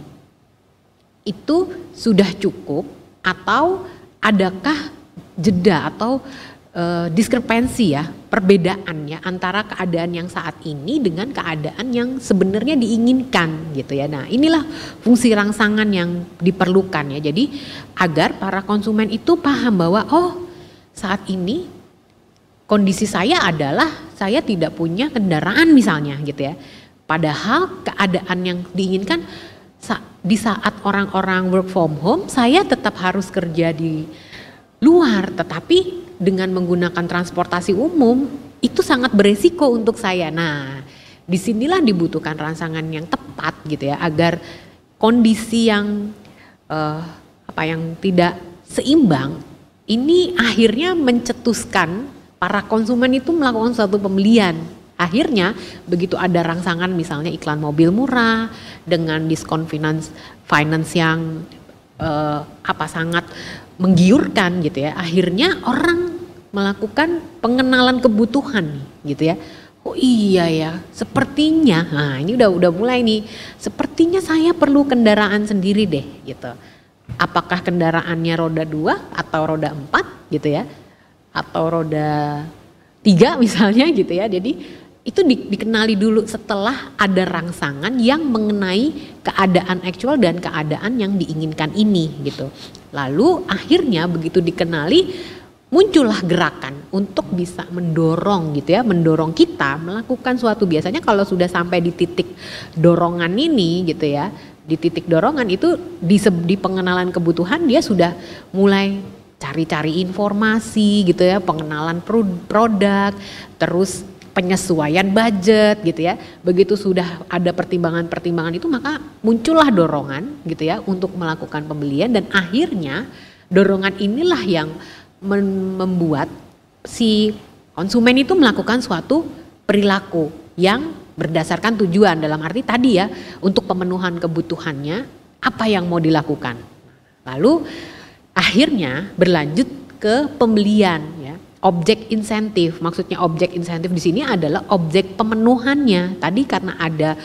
itu sudah cukup atau adakah jeda atau uh, eh, diskrepensi ya perbedaannya antara keadaan yang saat ini dengan keadaan yang sebenarnya diinginkan gitu ya. Nah inilah fungsi rangsangan yang diperlukan ya. Jadi agar para konsumen itu paham bahwa oh saat ini kondisi saya adalah saya tidak punya kendaraan misalnya gitu ya. Padahal keadaan yang diinginkan di saat orang-orang work from home saya tetap harus kerja di luar tetapi dengan menggunakan transportasi umum itu sangat beresiko untuk saya. Nah, disinilah dibutuhkan rangsangan yang tepat gitu ya agar kondisi yang uh, apa yang tidak seimbang ini akhirnya mencetuskan para konsumen itu melakukan suatu pembelian. Akhirnya begitu ada rangsangan misalnya iklan mobil murah dengan diskon finance finance yang uh, apa sangat menggiurkan gitu ya. Akhirnya orang melakukan pengenalan kebutuhan gitu ya. Oh iya ya, sepertinya, nah ini udah udah mulai nih. Sepertinya saya perlu kendaraan sendiri deh gitu. Apakah kendaraannya roda dua atau roda empat gitu ya, atau roda tiga misalnya gitu ya. Jadi itu di, dikenali dulu setelah ada rangsangan yang mengenai keadaan aktual dan keadaan yang diinginkan ini gitu. Lalu akhirnya begitu dikenali muncullah gerakan untuk bisa mendorong gitu ya, mendorong kita melakukan suatu biasanya kalau sudah sampai di titik dorongan ini gitu ya, di titik dorongan itu di, di pengenalan kebutuhan dia sudah mulai cari-cari informasi gitu ya, pengenalan produk, terus penyesuaian budget gitu ya. Begitu sudah ada pertimbangan-pertimbangan itu maka muncullah dorongan gitu ya untuk melakukan pembelian dan akhirnya dorongan inilah yang membuat si konsumen itu melakukan suatu perilaku yang berdasarkan tujuan dalam arti tadi ya untuk pemenuhan kebutuhannya apa yang mau dilakukan. Lalu akhirnya berlanjut ke pembelian objek insentif. Maksudnya objek insentif di sini adalah objek pemenuhannya. Tadi karena ada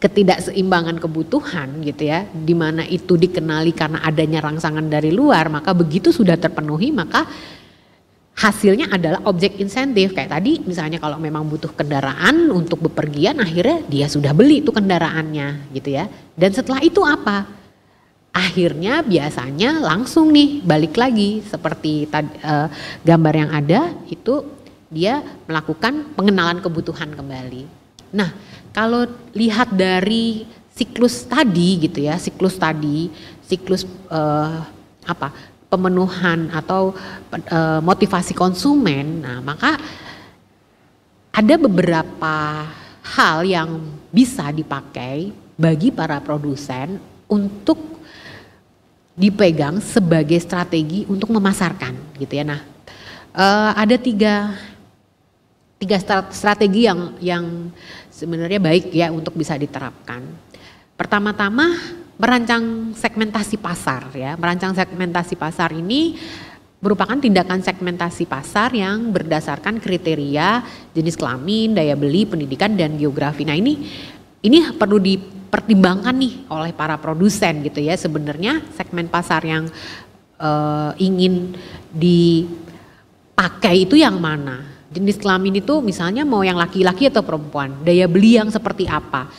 ketidakseimbangan kebutuhan gitu ya, di mana itu dikenali karena adanya rangsangan dari luar, maka begitu sudah terpenuhi maka hasilnya adalah objek insentif kayak tadi misalnya kalau memang butuh kendaraan untuk bepergian akhirnya dia sudah beli itu kendaraannya gitu ya dan setelah itu apa akhirnya biasanya langsung nih balik lagi seperti tadi, eh, gambar yang ada itu dia melakukan pengenalan kebutuhan kembali. Nah, kalau lihat dari siklus tadi gitu ya, siklus tadi, siklus eh, apa? pemenuhan atau eh, motivasi konsumen. Nah, maka ada beberapa hal yang bisa dipakai bagi para produsen untuk dipegang sebagai strategi untuk memasarkan gitu ya. Nah, uh, ada tiga tiga strategi yang yang sebenarnya baik ya untuk bisa diterapkan. Pertama-tama merancang segmentasi pasar ya. Merancang segmentasi pasar ini merupakan tindakan segmentasi pasar yang berdasarkan kriteria jenis kelamin, daya beli, pendidikan dan geografi. Nah, ini ini perlu di dipertimbangkan nih oleh para produsen gitu ya sebenarnya segmen pasar yang uh, ingin dipakai itu yang mana jenis kelamin itu misalnya mau yang laki-laki atau perempuan daya beli yang seperti apa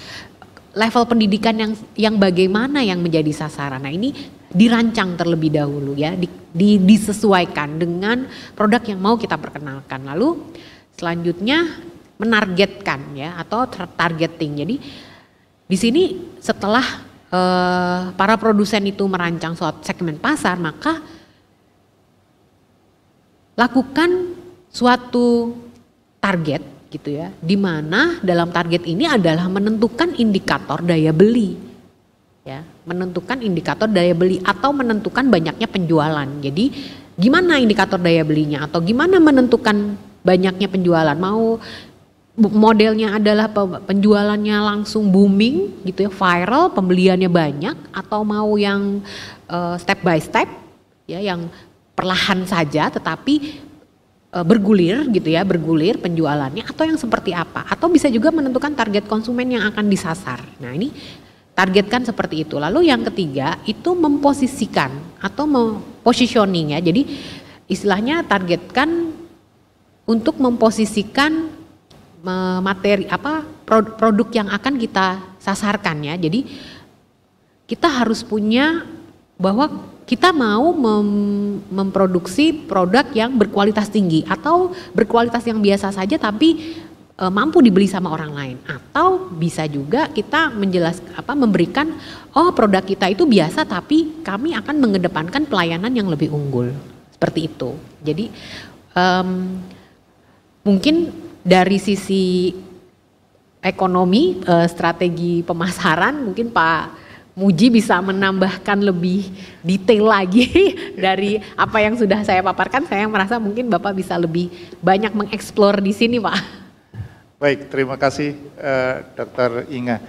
level pendidikan yang yang bagaimana yang menjadi sasaran. Nah ini dirancang terlebih dahulu ya, di, di, disesuaikan dengan produk yang mau kita perkenalkan. Lalu selanjutnya menargetkan ya atau targeting. Jadi di sini setelah eh, para produsen itu merancang suatu segmen pasar, maka lakukan suatu target gitu ya, di mana dalam target ini adalah menentukan indikator daya beli, ya, menentukan indikator daya beli atau menentukan banyaknya penjualan. Jadi gimana indikator daya belinya atau gimana menentukan banyaknya penjualan? Mau modelnya adalah penjualannya langsung booming gitu ya viral pembeliannya banyak atau mau yang uh, step by step ya yang perlahan saja tetapi uh, bergulir gitu ya bergulir penjualannya atau yang seperti apa atau bisa juga menentukan target konsumen yang akan disasar nah ini targetkan seperti itu lalu yang ketiga itu memposisikan atau positioning ya jadi istilahnya targetkan untuk memposisikan materi apa produk yang akan kita sasarkan ya. Jadi kita harus punya bahwa kita mau mem memproduksi produk yang berkualitas tinggi atau berkualitas yang biasa saja tapi e, mampu dibeli sama orang lain atau bisa juga kita menjelas apa memberikan oh produk kita itu biasa tapi kami akan mengedepankan pelayanan yang lebih unggul seperti itu. Jadi um, mungkin dari sisi ekonomi eh, strategi pemasaran mungkin Pak Muji bisa menambahkan lebih detail lagi dari apa yang sudah saya paparkan. Saya merasa mungkin Bapak bisa lebih banyak mengeksplor di sini, Pak. Baik, terima kasih uh, eh, Dr. Inga.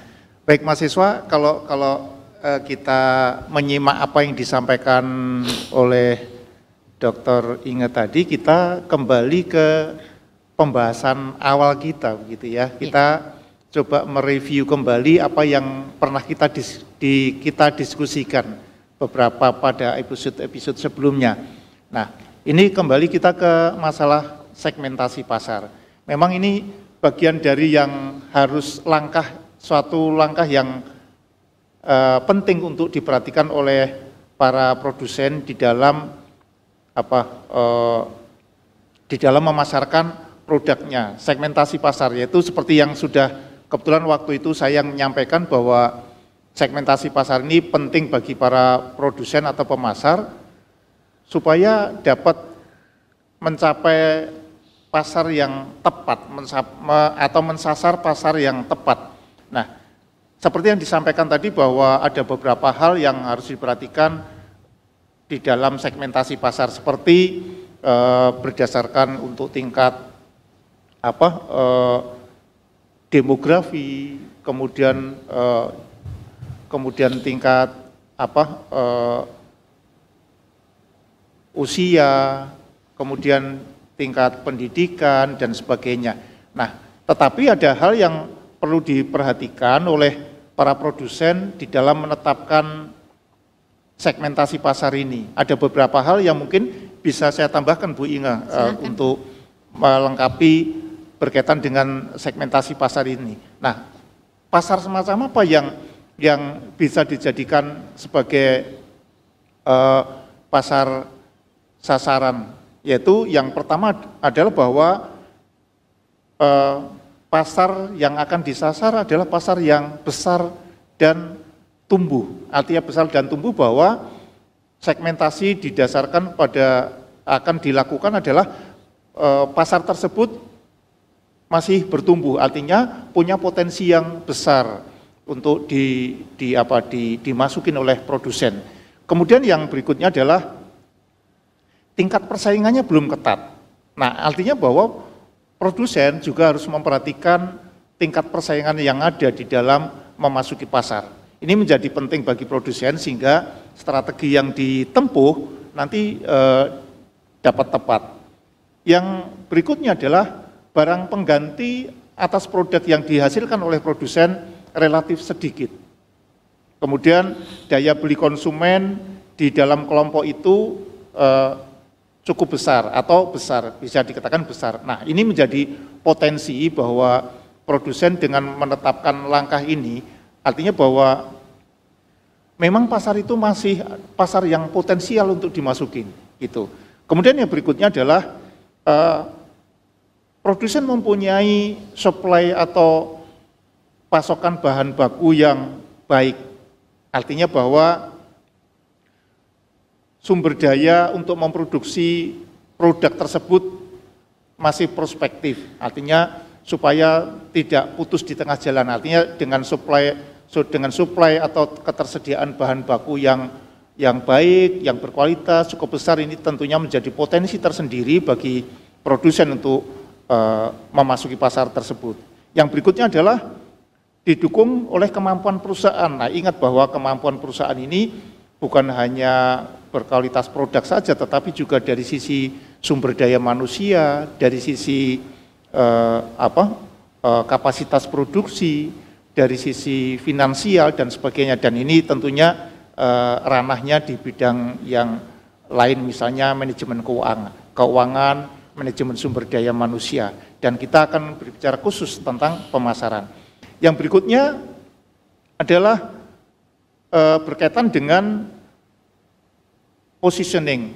Baik mahasiswa, kalau kalau eh, kita menyimak apa yang disampaikan oleh Dokter Inga tadi, kita kembali ke pembahasan awal kita begitu ya. Iya. Kita yeah. coba mereview kembali apa yang pernah kita dis, di, kita diskusikan beberapa pada episode-episode sebelumnya. Nah, ini kembali kita ke masalah segmentasi pasar. Memang ini bagian dari yang harus langkah suatu langkah yang uh, penting untuk diperhatikan oleh para produsen di dalam apa uh, di dalam memasarkan produknya, segmentasi pasar yaitu seperti yang sudah kebetulan waktu itu saya menyampaikan bahwa segmentasi pasar ini penting bagi para produsen atau pemasar supaya dapat mencapai pasar yang tepat atau mensasar pasar yang tepat. Nah, seperti yang disampaikan tadi bahwa ada beberapa hal yang harus diperhatikan di dalam segmentasi pasar seperti eh, berdasarkan untuk tingkat apa eh, demografi, kemudian eh, kemudian tingkat apa eh, usia, kemudian tingkat pendidikan dan sebagainya. Nah, tetapi ada hal yang perlu diperhatikan oleh para produsen di dalam menetapkan segmentasi pasar ini. Ada beberapa hal yang mungkin bisa saya tambahkan Bu Inga uh, untuk melengkapi berkaitan dengan segmentasi pasar ini. Nah, pasar semacam apa yang yang bisa dijadikan sebagai uh, pasar sasaran? Yaitu yang pertama adalah bahwa uh, pasar yang akan disasar adalah pasar yang besar dan tumbuh. Artinya besar dan tumbuh bahwa segmentasi didasarkan pada akan dilakukan adalah eh, pasar tersebut masih bertumbuh, artinya punya potensi yang besar untuk di, di apa di, dimasukin oleh produsen. Kemudian yang berikutnya adalah tingkat persaingannya belum ketat. Nah, artinya bahwa produsen juga harus memperhatikan tingkat persaingan yang ada di dalam memasuki pasar. Ini menjadi penting bagi produsen sehingga strategi yang ditempuh nanti eh, dapat tepat. Yang berikutnya adalah barang pengganti atas produk yang dihasilkan oleh produsen relatif sedikit. Kemudian daya beli konsumen di dalam kelompok itu eh, cukup besar atau besar, bisa dikatakan besar. Nah ini menjadi potensi bahwa produsen dengan menetapkan langkah ini artinya bahwa memang pasar itu masih pasar yang potensial untuk dimasukin gitu. Kemudian yang berikutnya adalah eh, produsen mempunyai supply atau pasokan bahan baku yang baik. Artinya bahwa sumber daya untuk memproduksi produk tersebut masih prospektif. Artinya supaya tidak putus di tengah jalan. Artinya dengan supply dengan supply atau ketersediaan bahan baku yang yang baik, yang berkualitas, cukup besar ini tentunya menjadi potensi tersendiri bagi produsen untuk Eh, memasuki pasar tersebut. Yang berikutnya adalah didukung oleh kemampuan perusahaan. Nah, ingat bahwa kemampuan perusahaan ini bukan hanya berkualitas produk saja, tetapi juga dari sisi sumber daya manusia, dari sisi eh, apa eh, kapasitas produksi, dari sisi finansial dan sebagainya. Dan ini tentunya eh, ranahnya di bidang yang lain, misalnya manajemen keuangan, keuangan manajemen sumber daya manusia dan kita akan berbicara khusus tentang pemasaran. Yang berikutnya adalah e, berkaitan dengan positioning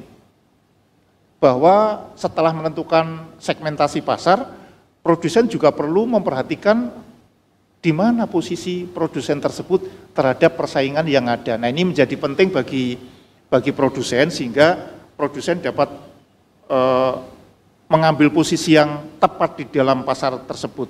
bahwa setelah menentukan segmentasi pasar, produsen juga perlu memperhatikan di mana posisi produsen tersebut terhadap persaingan yang ada. Nah, ini menjadi penting bagi bagi produsen sehingga produsen dapat e, mengambil posisi yang tepat di dalam pasar tersebut.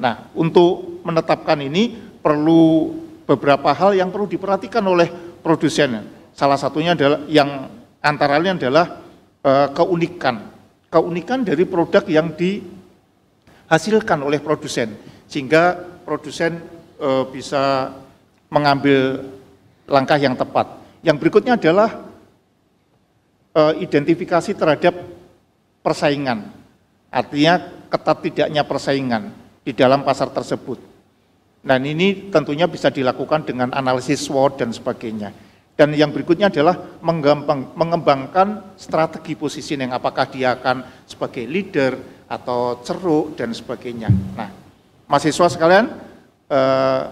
Nah, untuk menetapkan ini perlu beberapa hal yang perlu diperhatikan oleh produsen. Salah satunya adalah yang antara lain adalah e, keunikan, keunikan dari produk yang dihasilkan oleh produsen, sehingga produsen e, bisa mengambil langkah yang tepat. Yang berikutnya adalah e, identifikasi terhadap persaingan. Artinya ketat tidaknya persaingan di dalam pasar tersebut. Dan ini tentunya bisa dilakukan dengan analisis SWOT dan sebagainya. Dan yang berikutnya adalah mengembangkan strategi posisi yang apakah dia akan sebagai leader atau ceruk dan sebagainya. Nah, mahasiswa sekalian, eh,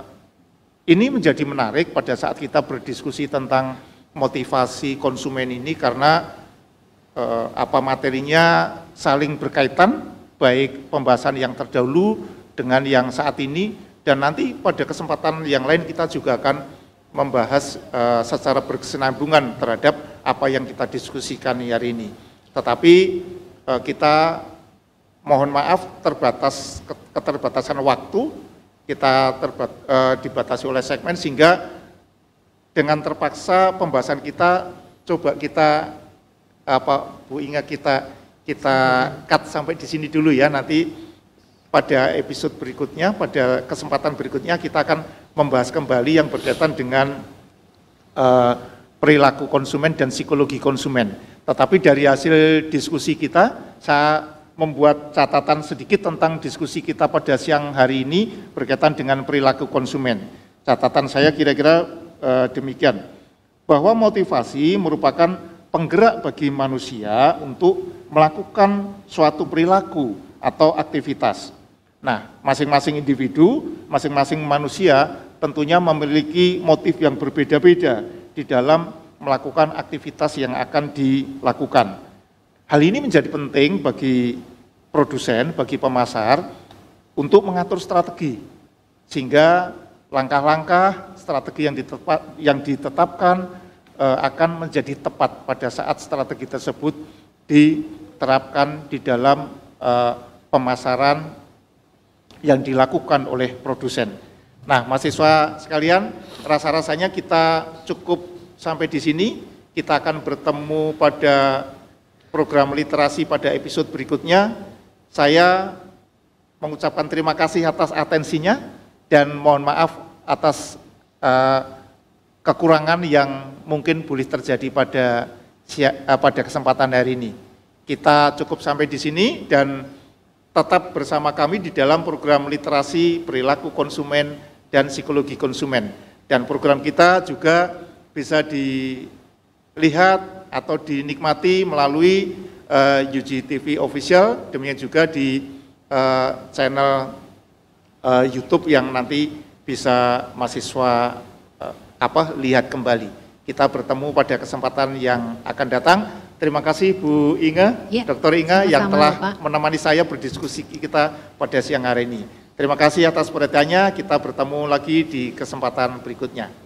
ini menjadi menarik pada saat kita berdiskusi tentang motivasi konsumen ini karena Eh, apa materinya saling berkaitan baik pembahasan yang terdahulu dengan yang saat ini dan nanti pada kesempatan yang lain kita juga akan membahas eh, secara berkesinambungan terhadap apa yang kita diskusikan hari ini. Tetapi eh, kita mohon maaf terbatas keterbatasan waktu kita terbat, eh, dibatasi oleh segmen sehingga dengan terpaksa pembahasan kita coba kita apa Bu Inga kita kita cut sampai di sini dulu ya nanti pada episode berikutnya pada kesempatan berikutnya kita akan membahas kembali yang berkaitan dengan uh, perilaku konsumen dan psikologi konsumen. Tetapi dari hasil diskusi kita saya membuat catatan sedikit tentang diskusi kita pada siang hari ini berkaitan dengan perilaku konsumen. Catatan saya kira-kira uh, demikian bahwa motivasi merupakan penggerak bagi manusia untuk melakukan suatu perilaku atau aktivitas. Nah, masing-masing individu, masing-masing manusia tentunya memiliki motif yang berbeda-beda di dalam melakukan aktivitas yang akan dilakukan. Hal ini menjadi penting bagi produsen, bagi pemasar untuk mengatur strategi sehingga langkah-langkah strategi yang, ditetapkan Eh, akan menjadi tepat pada saat strategi tersebut diterapkan di dalam eh, pemasaran yang dilakukan oleh produsen. Nah, mahasiswa sekalian, rasa-rasanya kita cukup sampai di sini. Kita akan bertemu pada program literasi pada episode berikutnya. Saya mengucapkan terima kasih atas atensinya dan mohon maaf atas uh, kekurangan yang mungkin boleh terjadi pada eh, pada kesempatan hari ini. Kita cukup sampai di sini dan tetap bersama kami di dalam program literasi perilaku konsumen dan psikologi konsumen. Dan program kita juga bisa dilihat atau dinikmati melalui uh, eh, UGTV official, demikian juga di uh, channel uh, YouTube yang nanti bisa mahasiswa apa lihat kembali. Kita bertemu pada kesempatan yang akan datang. Terima kasih Bu Inga, ya, Dr. Inga sama -sama, yang telah Pak. menemani saya berdiskusi kita pada siang hari ini. Terima kasih atas perhatiannya. Kita bertemu lagi di kesempatan berikutnya.